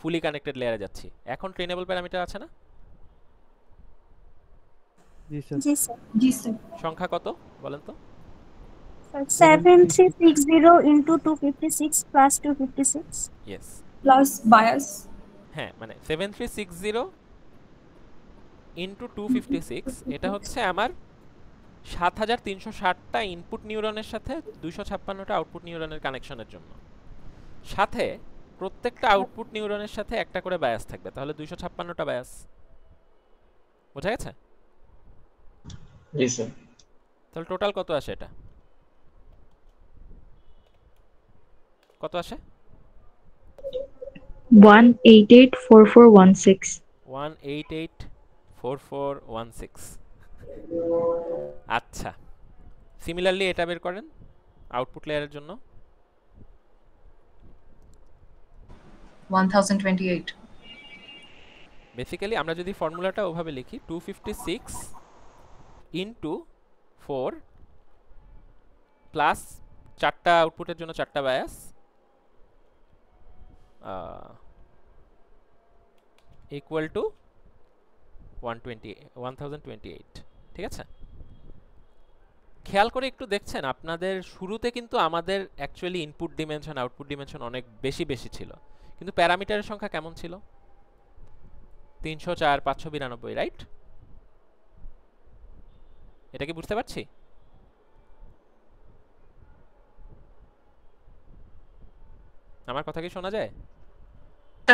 ফুলি কানেক্টেড লেয়ারে যাচ্ছি এখন ট্রেনেবল প্যারামিটার আছে না সংখ্যা কত বলেন তো 7360 into 256 plus 256 yes plus bias হ্যাঁ মানে টু ফিফটি সিক্স এটা হচ্ছে আমার সাত হাজার তিনশো ষাটটা ইনপুট নিউরনের সাথে দুইশো ছাপ্পান্নটা আউটপুট নিউরনের কানেকশনের জন্য সাথে প্রত্যেকটা আউটপুট হ্যাঁ। নিউরনের সাথে একটা করে বায়াস থাকবে তাহলে দুইশো ছাপ্পান্নটা বায়াস বোঝা গেছে তাহলে টোটাল কত আসে এটা কত আসে ওয়ান সিক্স আচ্ছা সিমিলারলি এটা বের করেন আউটপুট লেয়ারের জন্য 1028 বেসিক্যালি আমরা যদি ফর্মুলাটা ওভাবে লিখি 256 ইনটু 4 প্লাস চারটা আউটপুটের জন্য চারটা bias equal to one one twenty thousand twenty eight ঠিক আছে খেয়াল করে একটু দেখছেন আপনাদের শুরুতে কিন্তু আমাদের actually input dimension output dimension অনেক বেশি বেশি ছিল কিন্তু প্যারামিটারের সংখ্যা কেমন ছিল তিনশো চার পাঁচশো বিরানব্বই রাইট এটা কি বুঝতে পারছি আমার কথা কি শোনা যায়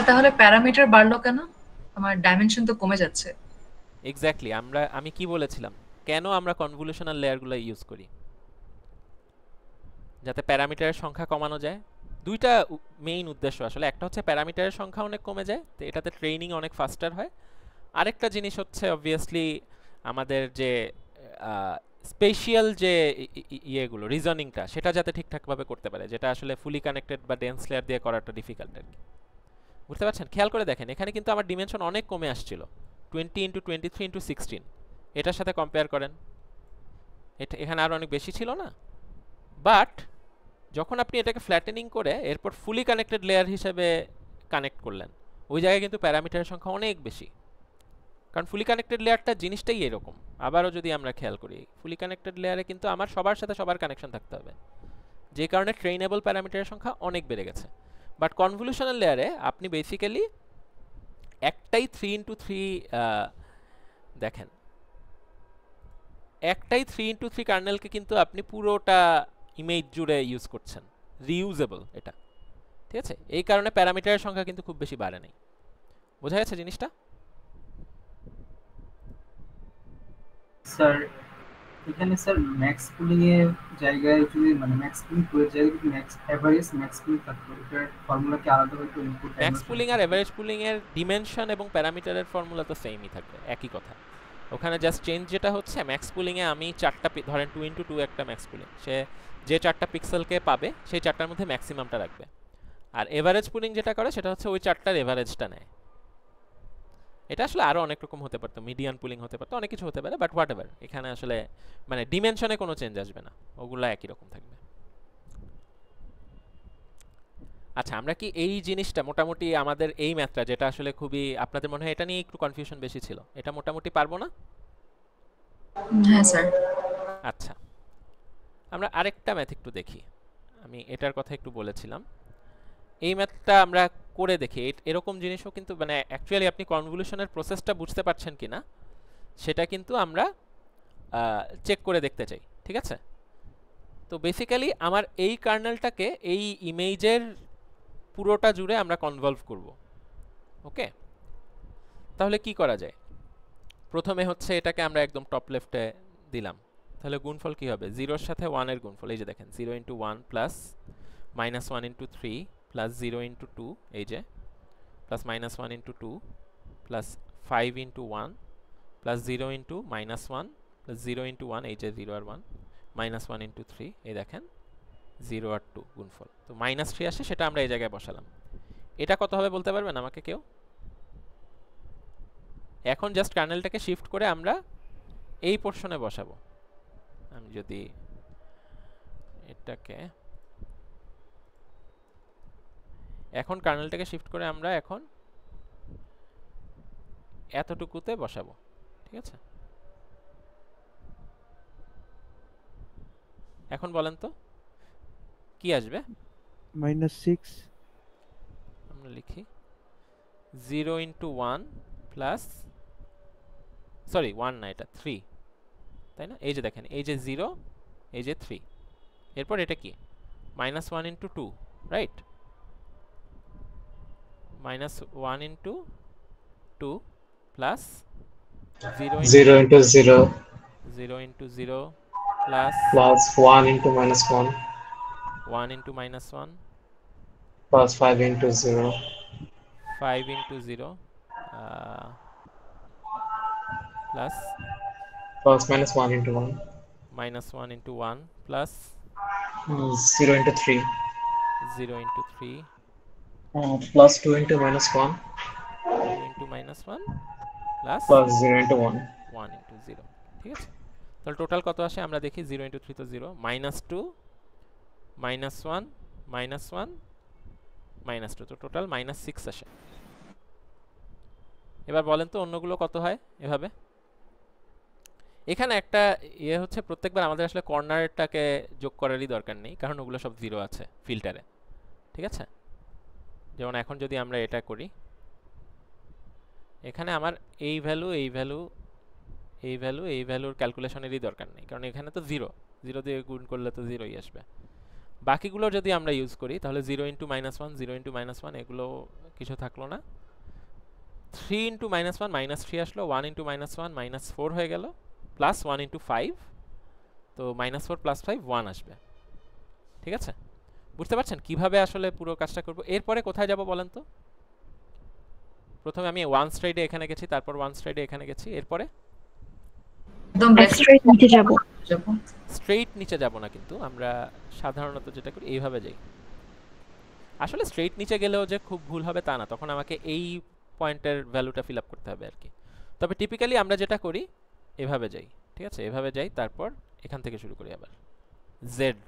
তাহলে প্যারামিটার বাড়লো কেন আমার ডাইমেনশন তো কমে যাচ্ছে এক্স্যাক্টলি আমরা আমি কি বলেছিলাম কেন আমরা কনভলিউশনাল লেয়ারগুলো ইউজ করি যাতে প্যারামিটারের সংখ্যা কমানো যায় দুইটা মেইন উদ্দেশ্য আসলে একটা হচ্ছে প্যারামিটারের সংখ্যা অনেক কমে যায় তো এটাতে ট্রেনিং অনেক ফাস্টার হয় আরেকটা জিনিস হচ্ছে অবভিয়াসলি আমাদের যে স্পেশিয়াল যে ইয়েগুলো রিজনিংটা সেটা যাতে ঠিকঠাকভাবে করতে পারে যেটা আসলে ফুলি কানেক্টেড বা ডেন্স লেয়ার দিয়ে করাটা ডিফিকাল্ট আর কি বুঝতে পারছেন খেয়াল করে দেখেন এখানে কিন্তু আমার ডিমেনশন অনেক কমে আসছিল twenty into twenty three into sixteen এটার সাথে কম্পেয়ার করেন এটা এখানে আর অনেক বেশি ছিল না বাট যখন আপনি এটাকে ফ্ল্যাটেনিং করে এরপর ফুলি কানেক্টেড লেয়ার হিসেবে কানেক্ট করলেন ওই জায়গায় কিন্তু প্যারামিটারের সংখ্যা অনেক বেশি কারণ ফুলি কানেক্টেড লেয়ারটা জিনিসটাই এরকম আবারও যদি আমরা খেয়াল করি ফুলি কানেক্টেড লেয়ারে কিন্তু আমার সবার সাথে সবার কানেকশন থাকতে হবে যে কারণে ট্রেনেবল প্যারামিটারের সংখ্যা অনেক বেড়ে গেছে বাট কনভলিউশনাল লেয়ারে আপনি বেসিক্যালি একটাই থ্রি ইন্টু থ্রি দেখেন একটাই থ্রি ইন্টু থ্রি কার্নেলকে কিন্তু আপনি পুরোটা ইমেজ জুড়ে ইউজ করছেন রিউজেবল এটা ঠিক আছে এই কারণে প্যারামিটারের সংখ্যা কিন্তু খুব বেশি বাড়ে নাই বোঝা গেছে জিনিসটা স্যার এখানে স্যার ম্যাক্স কুলিং এর জায়গায় যদি মানে ম্যাক্স কুলিং পুলের জায়গায় যদি ম্যাক্স এভারেজ ম্যাক্স কুলিং থাকতো এটার ফর্মুলা কি আলাদা হতো ইনপুট ম্যাক্স কুলিং আর এভারেজ কুলিং এর ডিমেনশন এবং প্যারামিটারের ফর্মুলা তো সেমই থাকবে একই কথা ওখানে জাস্ট চেঞ্জ যেটা হচ্ছে ম্যাক্স কুলিং এ আমি চারটা ধরেন টু ইন্টু টু একটা ম্যাক্স কুলিং সে যে চারটা পিক্সেলকে পাবে সেই চারটার মধ্যে ম্যাক্সিমামটা রাখবে আর এভারেজ কুলিং যেটা করে সেটা হচ্ছে ওই চারটার এভারেজটা নেয় এটা আসলে আরও অনেক রকম হতে পারতো মিডিয়ান পুলিং হতে পারতো অনেক কিছু হতে পারে বাট হোয়াট এভার এখানে আসলে মানে ডিমেনশনে কোনো চেঞ্জ আসবে না ওগুলো একই রকম থাকবে আচ্ছা আমরা কি এই জিনিসটা মোটামুটি আমাদের এই ম্যাথটা যেটা আসলে খুবই আপনাদের মনে হয় এটা নিয়ে একটু কনফিউশন বেশি ছিল এটা মোটামুটি পারবো না হ্যাঁ স্যার আচ্ছা আমরা আরেকটা ম্যাথ একটু দেখি আমি এটার কথা একটু বলেছিলাম এই ম্যাথটা আমরা করে দেখি এরকম জিনিসও কিন্তু মানে অ্যাকচুয়ালি আপনি কনভলিউশনের প্রসেসটা বুঝতে পারছেন কি না সেটা কিন্তু আমরা চেক করে দেখতে চাই ঠিক আছে তো বেসিক্যালি আমার এই কার্নালটাকে এই ইমেজের পুরোটা জুড়ে আমরা কনভলভ করব ওকে তাহলে কি করা যায় প্রথমে হচ্ছে এটাকে আমরা একদম টপ লেফটে দিলাম তাহলে গুণফল কী হবে জিরোর সাথে ওয়ানের গুণফল এই যে দেখেন zero into one plus minus one into three plus zero into two এই যে plus minus one into two plus five into one plus zero into minus one plus zero into one এই যে জিরো আর one minus one into three এই দেখেন জিরো আর টু গুণফল তো মাইনাস থ্রি আসে সেটা আমরা এই জায়গায় বসালাম এটা কত হবে বলতে পারবেন আমাকে কেউ এখন জাস্ট কার্নেলটাকে শিফট করে আমরা এই পোর্শনে বসাবো আমি যদি এটাকে এখন কার্নেলটাকে শিফট করে আমরা এখন এতটুকুতে বসাবো ঠিক আছে এখন বলেন তো কি আসবে মাইনাস সিক্স আমরা লিখি zero into one plus sorry one না এটা থ্রি তাই না এই যে দেখেন এই যে জিরো এই যে থ্রি এরপর এটা কি minus one into two right minus 1 into 2 plus 0 into 0 into 0 0 into 0 plus plus 1 into minus 1 1 into minus 1 plus 5 into 0 5 into 0 uh, plus plus minus 1 into 1 minus 1 into 1 0 into 3 0 into 3 Uh, plus 2 into minus 1. 2 into minus 1 plus, plus 0 into 1. 1 into 0. ঠিক আছে তাহলে টোটাল কত আসে আমরা দেখি 0 into 3 তো 0 minus 2 minus 1 minus 1 minus 2 তো টোটাল minus 6 আসে এবার বলেন তো অন্যগুলো কত হয় এভাবে এখানে একটা ইয়ে হচ্ছে প্রত্যেকবার আমাদের আসলে কর্নারটাকে যোগ করারই দরকার নেই কারণ ওগুলো সব জিরো আছে ফিল্টারে ঠিক আছে যেমন এখন যদি আমরা এটা করি এখানে আমার এই ভ্যালু এই ভ্যালু এই ভ্যালু এই ভ্যালুর ক্যালকুলেশনেরই দরকার নেই কারণ এখানে তো জিরো জিরো দিয়ে গুণ করলে তো জিরোই আসবে বাকিগুলো যদি আমরা ইউজ করি তাহলে zero into minus one zero into minus one এগুলো কিছু থাকলো না three into minus one minus three আসলো one into minus one minus four হয়ে গেল প্লাস ওয়ান ইন্টু ফাইভ তো minus four plus five one আসবে ঠিক আছে বুঝতে পারছেন কিভাবে আসলে পুরো কাজটা করব এরপরে কোথায় যাব বলেন তো প্রথমে আমি ওয়ান স্ট্রাইডে এখানে গেছি তারপর ওয়ান স্ট্রাইডে এখানে গেছি এরপরে একদম নিচে যাব স্ট্রেট নিচে যাব না কিন্তু আমরা সাধারণত যেটা করি এইভাবে যাই আসলে স্ট্রেইট নিচে গেলেও যে খুব ভুল হবে তা না তখন আমাকে এই পয়েন্টের ভ্যালুটা ফিল আপ করতে হবে আর কি তবে টিপিক্যালি আমরা যেটা করি এভাবে যাই ঠিক আছে এভাবে যাই তারপর এখান থেকে শুরু করি আবার জেড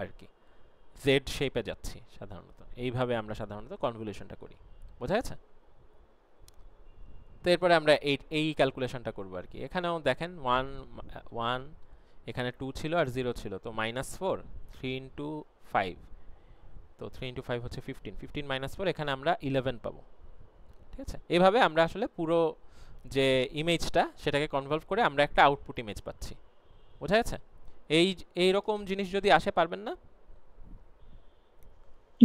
আর কি জেড শেপে যাচ্ছি সাধারণত এইভাবে আমরা সাধারণত কনভলিউশনটা করি বোঝা গেছে তো এরপরে আমরা এই এই ক্যালকুলেশনটা করবো আর কি এখানেও দেখেন ওয়ান ওয়ান এখানে টু ছিল আর জিরো ছিল তো minus four three into five তো থ্রি ইন্টু ফাইভ হচ্ছে ফিফটিন ফিফটিন মাইনাস ফোর এখানে আমরা ইলেভেন পাবো ঠিক আছে এভাবে আমরা আসলে পুরো যে ইমেজটা সেটাকে কনভলভ করে আমরা একটা আউটপুট ইমেজ পাচ্ছি বোঝা গেছে এই এইরকম জিনিস যদি আসে পারবেন না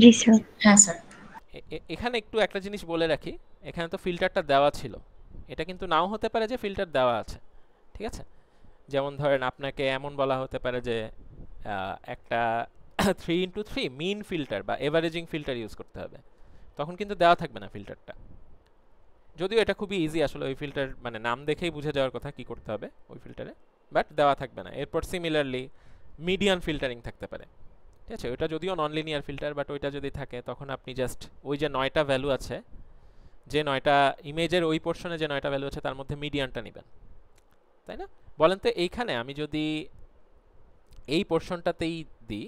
জি হ্যাঁ, এখানে একটু একটা জিনিস বলে রাখি এখানে তো ফিল্টারটা দেওয়া ছিল এটা কিন্তু নাও হতে পারে যে ফিল্টার দেওয়া আছে ঠিক আছে যেমন ধরেন আপনাকে এমন বলা হতে পারে যে একটা three into three mean filter বা এভারেজিং ফিল্টার ইউজ করতে হবে তখন কিন্তু দেওয়া থাকবে না ফিল্টারটা যদিও এটা খুবই ইজি আসলে ওই ফিল্টার মানে নাম দেখেই বুঝে যাওয়ার কথা কি করতে হবে ওই ফিল্টারে বাট দেওয়া থাকবে না এরপর সিমিলারলি মিডিয়ান ফিল্টারিং থাকতে পারে ঠিক আছে ওইটা যদিও নন লিনিয়ার ফিল্টার বাট ওইটা যদি থাকে তখন আপনি জাস্ট ওই যে নয়টা ভ্যালু আছে যে নয়টা ইমেজের ওই পোর্শনে যে নয়টা ভ্যালু আছে তার মধ্যে মিডিয়ানটা নেবেন তাই না বলেন তো এইখানে আমি যদি এই পোর্শনটাতেই দিই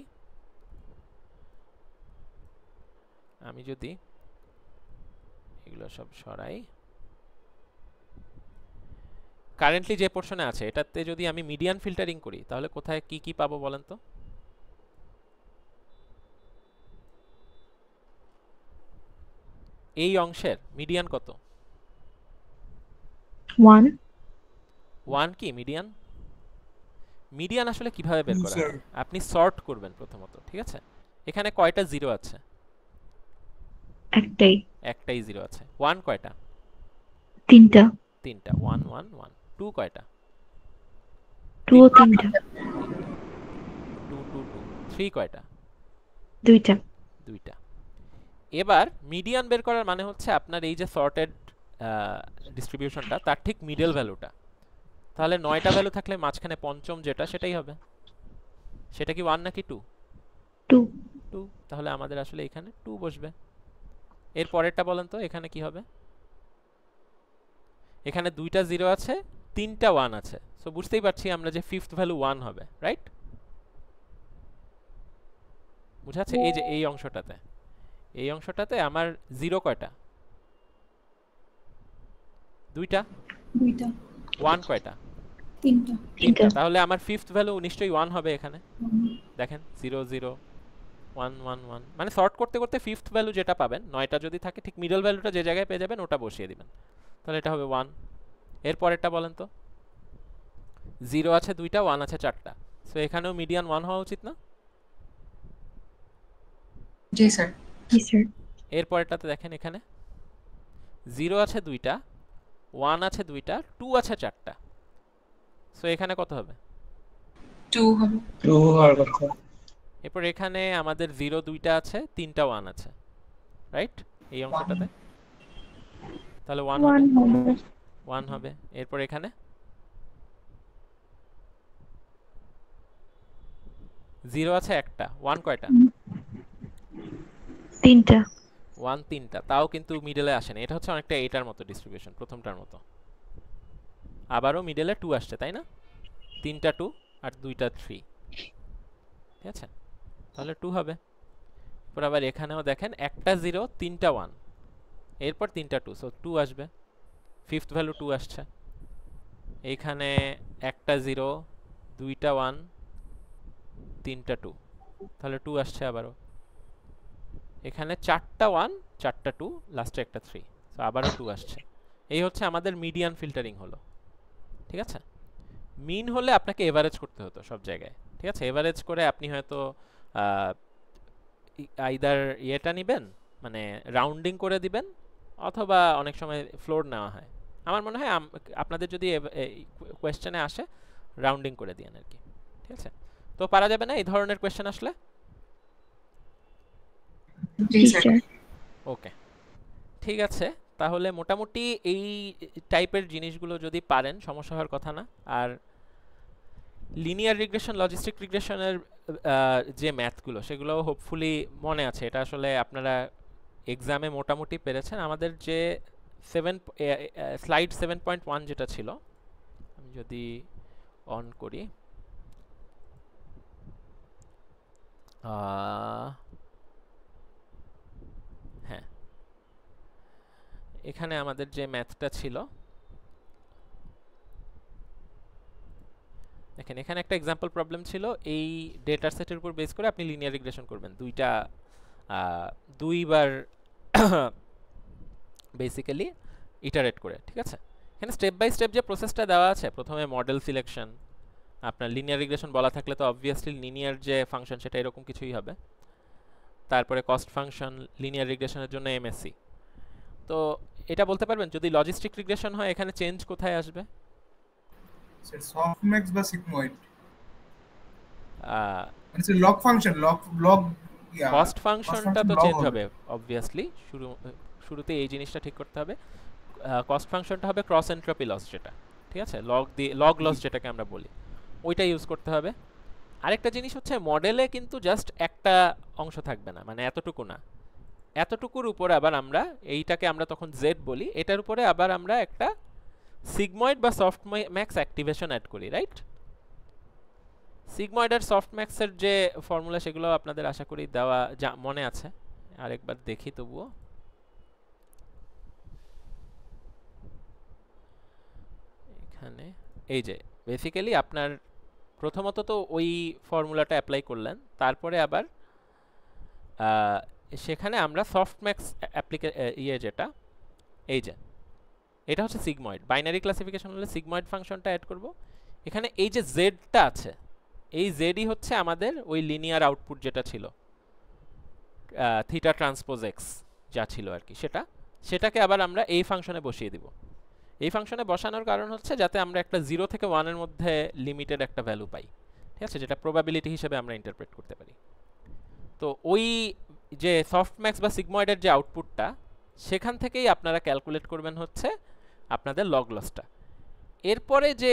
আমি যদি এগুলো সব সরাই কারেন্টলি যে পোর্শনে আছে এটাতে যদি আমি মিডিয়ান ফিল্টারিং করি তাহলে কোথায় কি কি পাবো বলেন তো এই অংশের মিডিয়ান কত 1 1 কি মিডিয়ান মিডিয়ান আসলে কিভাবে বের করা আপনি সর্ট করবেন প্রথমত ঠিক আছে এখানে কয়টা জিরো আছে একটাই একটাই জিরো আছে 1 কয়টা তিনটা তিনটা 1 1 1 2 কয়টা 2 তিনটা 2 2 2 3 কয়টা দুইটা দুইটা এবার মিডিয়ান বের করার মানে হচ্ছে আপনার এই যে সর্টেড ডিস্ট্রিবিউশনটা তার ঠিক মিডল ভ্যালুটা তাহলে নয়টা ভ্যালু থাকলে মাঝখানে পঞ্চম যেটা সেটাই হবে সেটা কি ওয়ান নাকি টু টু টু তাহলে আমাদের আসলে এখানে টু বসবে এর পরেরটা বলেন তো এখানে কি হবে এখানে দুইটা জিরো আছে তিনটা ওয়ান আছে সো বুঝতেই পারছি আমরা যে ফিফথ ভ্যালু ওয়ান হবে রাইট বুঝাচ্ছে এই যে এই অংশটাতে এই অংশটাতে আমার জিরো কয়টা দুইটা দুইটা ওয়ান কয়টা তিনটা তাহলে আমার ফিফথ ভ্যালু নিশ্চয়ই ওয়ান হবে এখানে দেখেন zero zero one one one মানে সর্ট করতে করতে ফিফথ ভ্যালু যেটা পাবেন নয়টা যদি থাকে ঠিক মিডল ভ্যালুটা যে জায়গায় পেয়ে যাবেন ওটা বসিয়ে দিবেন তাহলে এটা হবে ওয়ান এরপরেরটা বলেন তো জিরো আছে দুইটা ওয়ান আছে চারটা সো এখানেও মিডিয়ান ওয়ান হওয়া উচিত না জি স্যার এর পরেরটাতে দেখেন এখানে জিরো আছে দুইটা ওয়ান আছে দুইটা টু আছে চারটা সো এখানে কত হবে এরপর এখানে আমাদের জিরো দুইটা আছে তিনটা ওয়ান আছে রাইট এই অংশটাতে তাহলে ওয়ান হবে ওয়ান হবে এরপর এখানে জিরো আছে একটা ওয়ান কয়টা mm-hmm. তিনটা ওয়ান তিনটা তাও কিন্তু মিডলে আসে না এটা হচ্ছে অনেকটা এটার মতো ডিস্ট্রিবিউশন প্রথমটার মতো আবারও মিডলে টু আসছে তাই না তিনটা টু আর দুইটা থ্রি ঠিক আছে তাহলে টু হবে এরপর আবার এখানেও দেখেন একটা জিরো তিনটা ওয়ান এরপর তিনটা টু সো টু আসবে ফিফথ ভ্যালু টু আসছে এইখানে একটা জিরো দুইটা ওয়ান তিনটা টু তাহলে টু আসছে আবারও এখানে চারটা ওয়ান চারটা টু লাস্টে একটা থ্রি তো আবারও টু আসছে এই হচ্ছে আমাদের মিডিয়ান ফিল্টারিং হলো ঠিক আছে মিন হলে আপনাকে এভারেজ করতে হতো সব জায়গায় ঠিক আছে এভারেজ করে আপনি হয়তো আইদার ইয়েটা নেবেন মানে রাউন্ডিং করে দিবেন অথবা অনেক সময় ফ্লোর নেওয়া হয় আমার মনে হয় আপনাদের যদি কোয়েশ্চেনে আসে রাউন্ডিং করে দিয়েন আর কি ঠিক আছে তো পারা যাবে না এই ধরনের কোয়েশ্চেন আসলে ওকে ঠিক আছে তাহলে মোটামুটি এই টাইপের জিনিসগুলো যদি পারেন সমস্যা হওয়ার কথা না আর লিনিয়ার রিগ্রেশন লজিস্টিক রিগ্রেশনের যে ম্যাথগুলো সেগুলো হোপফুলি মনে আছে এটা আসলে আপনারা এক্সামে মোটামুটি পেরেছেন আমাদের যে seven slide seven point one যেটা ছিল আমি যদি অন করি এখানে আমাদের যে ম্যাথটা ছিল দেখেন এখানে একটা এক্সাম্পল প্রবলেম ছিল এই ডেটা সেটের উপর বেস করে আপনি লিনিয়ার রিগ্রেশন করবেন দুইটা দুইবার বেসিক্যালি ইটারেট করে ঠিক আছে এখানে স্টেপ বাই স্টেপ যে প্রসেসটা দেওয়া আছে প্রথমে মডেল সিলেকশন আপনার লিনিয়ার রিগ্রেশন বলা থাকলে তো অবভিয়াসলি লিনিয়ার যে ফাংশন সেটা এরকম কিছুই হবে তারপরে কস্ট ফাংশন লিনিয়ার রিগ্রেশনের জন্য এমএসসি তো এটা বলতে পারবেন যদি লজিস্টিক রিগ্রেশন হয় এখানে চেঞ্জ কোথায় আসবে সফটম্যাক্স বা সিগময়েড মানে log function log log cost ফাংশনটা তো চেঞ্জ হবে অবভিয়াসলি শুরু শুরুতে এই জিনিসটা ঠিক করতে হবে কস্ট ফাংশনটা হবে ক্রস এন্ট্রপি লস যেটা ঠিক আছে লগ দিয়ে লগ লস যেটাকে আমরা বলি ওইটা ইউজ করতে হবে আরেকটা জিনিস হচ্ছে মডেলে কিন্তু জাস্ট একটা অংশ থাকবে না মানে এতটুকু না এতটুকুর উপরে আবার আমরা এইটাকে আমরা তখন জেড বলি এটার উপরে আবার আমরা একটা সিগময়েড বা সফট ম্যাক্স অ্যাক্টিভেশন অ্যাড করি রাইট সিগময়েড আর সফট ম্যাক্সের যে ফর্মুলা সেগুলো আপনাদের আশা করি দেওয়া যা মনে আছে আরেকবার দেখি তবুও এখানে এই যে বেসিক্যালি আপনার প্রথমত তো ওই ফর্মুলাটা অ্যাপ্লাই করলেন তারপরে আবার সেখানে আমরা সফটম্যাক্স অ্যাপ্লিকে ইয়ে যেটা এই যে এটা হচ্ছে সিগময়েড বাইনারি ক্লাসিফিকেশন হলে সিগময়েড ফাংশনটা অ্যাড করব এখানে এই যে জেডটা আছে এই জেডই হচ্ছে আমাদের ওই লিনিয়ার আউটপুট যেটা ছিল থিটা ট্রান্সপোজ এক্স যা ছিল আর কি সেটা সেটাকে আবার আমরা এই ফাংশনে বসিয়ে দিব এই ফাংশনে বসানোর কারণ হচ্ছে যাতে আমরা একটা জিরো থেকে ওয়ানের মধ্যে লিমিটেড একটা ভ্যালু পাই ঠিক আছে যেটা প্রবাবিলিটি হিসেবে আমরা ইন্টারপ্রেট করতে পারি তো ওই যে সফটম্যাক্স বা সিগময়েডের যে আউটপুটটা সেখান থেকেই আপনারা ক্যালকুলেট করবেন হচ্ছে আপনাদের লগ লসটা এরপরে যে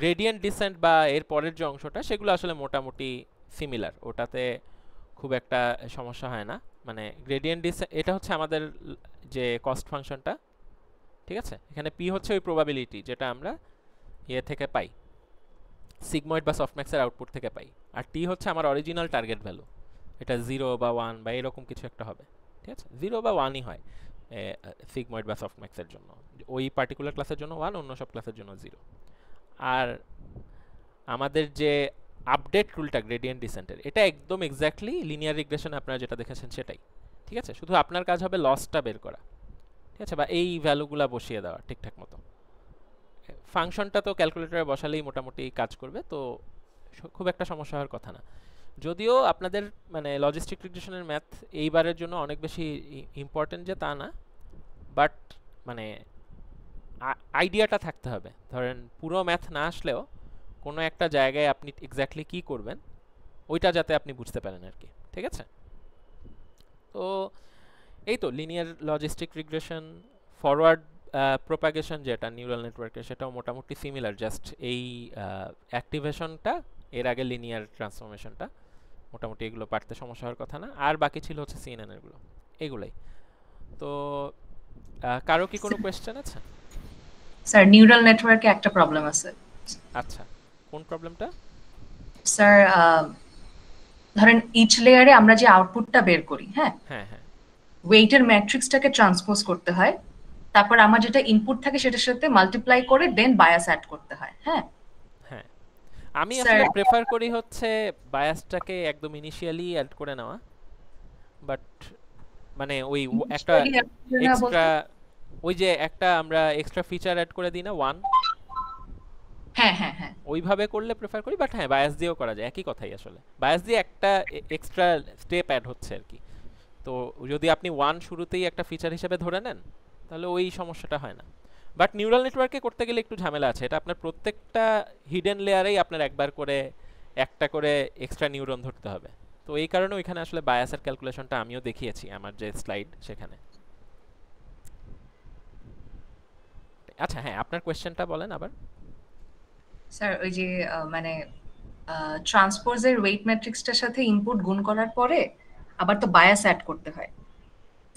গ্রেডিয়েন্ট ডিসেন্ট বা এর পরের যে অংশটা সেগুলো আসলে মোটামুটি সিমিলার ওটাতে খুব একটা সমস্যা হয় না মানে গ্রেডিয়েন্ট ডিসেন্ট এটা হচ্ছে আমাদের যে কস্ট ফাংশনটা ঠিক আছে এখানে পি হচ্ছে ওই প্রবাবিলিটি যেটা আমরা ইয়ে থেকে পাই সিগময়েড বা সফটম্যাক্সের আউটপুট থেকে পাই আর টি হচ্ছে আমার অরিজিনাল টার্গেট ভ্যালু এটা জিরো বা ওয়ান বা এরকম কিছু একটা হবে ঠিক আছে জিরো বা ওয়ানই হয় সিগময়েড বা সফট ম্যাক্সের জন্য ওই পার্টিকুলার ক্লাসের জন্য ওয়ান অন্য সব ক্লাসের জন্য জিরো আর আমাদের যে আপডেট রুলটা গ্রেডিয়েন্ট ডিসেন্টের এটা একদম এক্স্যাক্টলি লিনিয়ার রিগ্রেশন আপনারা যেটা দেখেছেন সেটাই ঠিক আছে শুধু আপনার কাজ হবে লসটা বের করা ঠিক আছে বা এই ভ্যালুগুলা বসিয়ে দেওয়া ঠিকঠাক মতো ফাংশনটা তো ক্যালকুলেটরে বসালেই মোটামুটি কাজ করবে তো খুব একটা সমস্যা হওয়ার কথা না যদিও আপনাদের মানে লজিস্টিক রিগ্রেশনের ম্যাথ এইবারের জন্য অনেক বেশি ইম্পর্টেন্ট যে তা না বাট মানে আইডিয়াটা থাকতে হবে ধরেন পুরো ম্যাথ না আসলেও কোনো একটা জায়গায় আপনি এক্স্যাক্টলি কি করবেন ওইটা যাতে আপনি বুঝতে পারেন আর কি ঠিক আছে তো এই তো linear logistic regression forward propagation যেটা নিউরাল নেটওয়ার্কের সেটাও মোটামুটি সিমিলার জাস্ট এই অ্যাক্টিভেশনটা এর আগে লিনিয়ার ট্রান্সফরমেশনটা মোটামুটি এগুলো পারতে সমস্যা হওয়ার কথা না আর বাকি ছিল হচ্ছে সিএনএন এরগুলো এগুলাই তো কারো কি কোনো কোয়েশ্চেন আছে স্যার নিউরাল নেটওয়ার্কে একটা প্রবলেম আছে আচ্ছা কোন প্রবলেমটা স্যার ধরেন ইচ লেয়ারে আমরা যে আউটপুটটা বের করি হ্যাঁ হ্যাঁ হ্যাঁ ওয়েটের ম্যাট্রিক্সটাকে ট্রান্সপোজ করতে হয় তারপর আমার যেটা ইনপুট থাকে সেটার সাথে মাল্টিপ্লাই করে দেন বায়াস অ্যাড করতে হয় হ্যাঁ আমি আসলে প্রেফার করি হচ্ছে বায়াসটাকে একদম ইনিশিয়ালি অ্যাড করে নেওয়া বাট মানে ওই একটা এক্সট্রা ওই যে একটা আমরা এক্সট্রা ফিচার অ্যাড করে দিই না ওয়ান হ্যাঁ হ্যাঁ হ্যাঁ ওইভাবে করলে প্রেফার করি বাট হ্যাঁ বায়াস দিয়েও করা যায় একই কথাই আসলে বায়াস দিয়ে একটা এক্সট্রা স্টেপ অ্যাড হচ্ছে আর কি তো যদি আপনি ওয়ান শুরুতেই একটা ফিচার হিসেবে ধরে নেন তাহলে ওই সমস্যাটা হয় না বাট নিউরাল নেটওয়ার্কে করতে গেলে একটু ঝামেলা আছে এটা আপনার প্রত্যেকটা হিডেন লেয়ারেই আপনার একবার করে একটা করে এক্সট্রা নিউরন ধরতে হবে তো এই কারণে ওইখানে আসলে বায়াসের ক্যালকুলেশনটা আমিও দেখিয়েছি আমার যে স্লাইড সেখানে আচ্ছা হ্যাঁ আপনার কোয়েশ্চেনটা বলেন আবার স্যার ওই যে মানে ট্রান্সপোজের ওয়েট ম্যাট্রিক্সটার সাথে ইনপুট গুণ করার পরে আবার তো বায়াস অ্যাড করতে হয়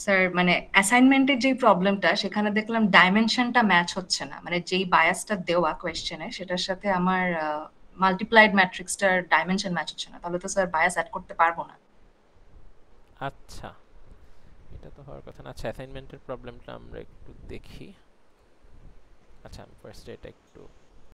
স্যার মানে অ্যাসাইনমেন্টের যে প্রবলেমটা সেখানে দেখলাম ডাইমেনশনটা ম্যাচ হচ্ছে না মানে যেই বায়াসটা দেওয়া কোয়েশ্চেনে সেটার সাথে আমার মাল্টিপ্লাইড ম্যাট্রিক্সটার ডাইমেনশন ম্যাচ হচ্ছে না তাহলে তো স্যার বায়াস অ্যাড করতে পারবো না আচ্ছা এটা তো হওয়ার কথা না আচ্ছা অ্যাসাইনমেন্টের প্রবলেমটা আমরা একটু দেখি আচ্ছা আমি ফার্স্ট এটা একটু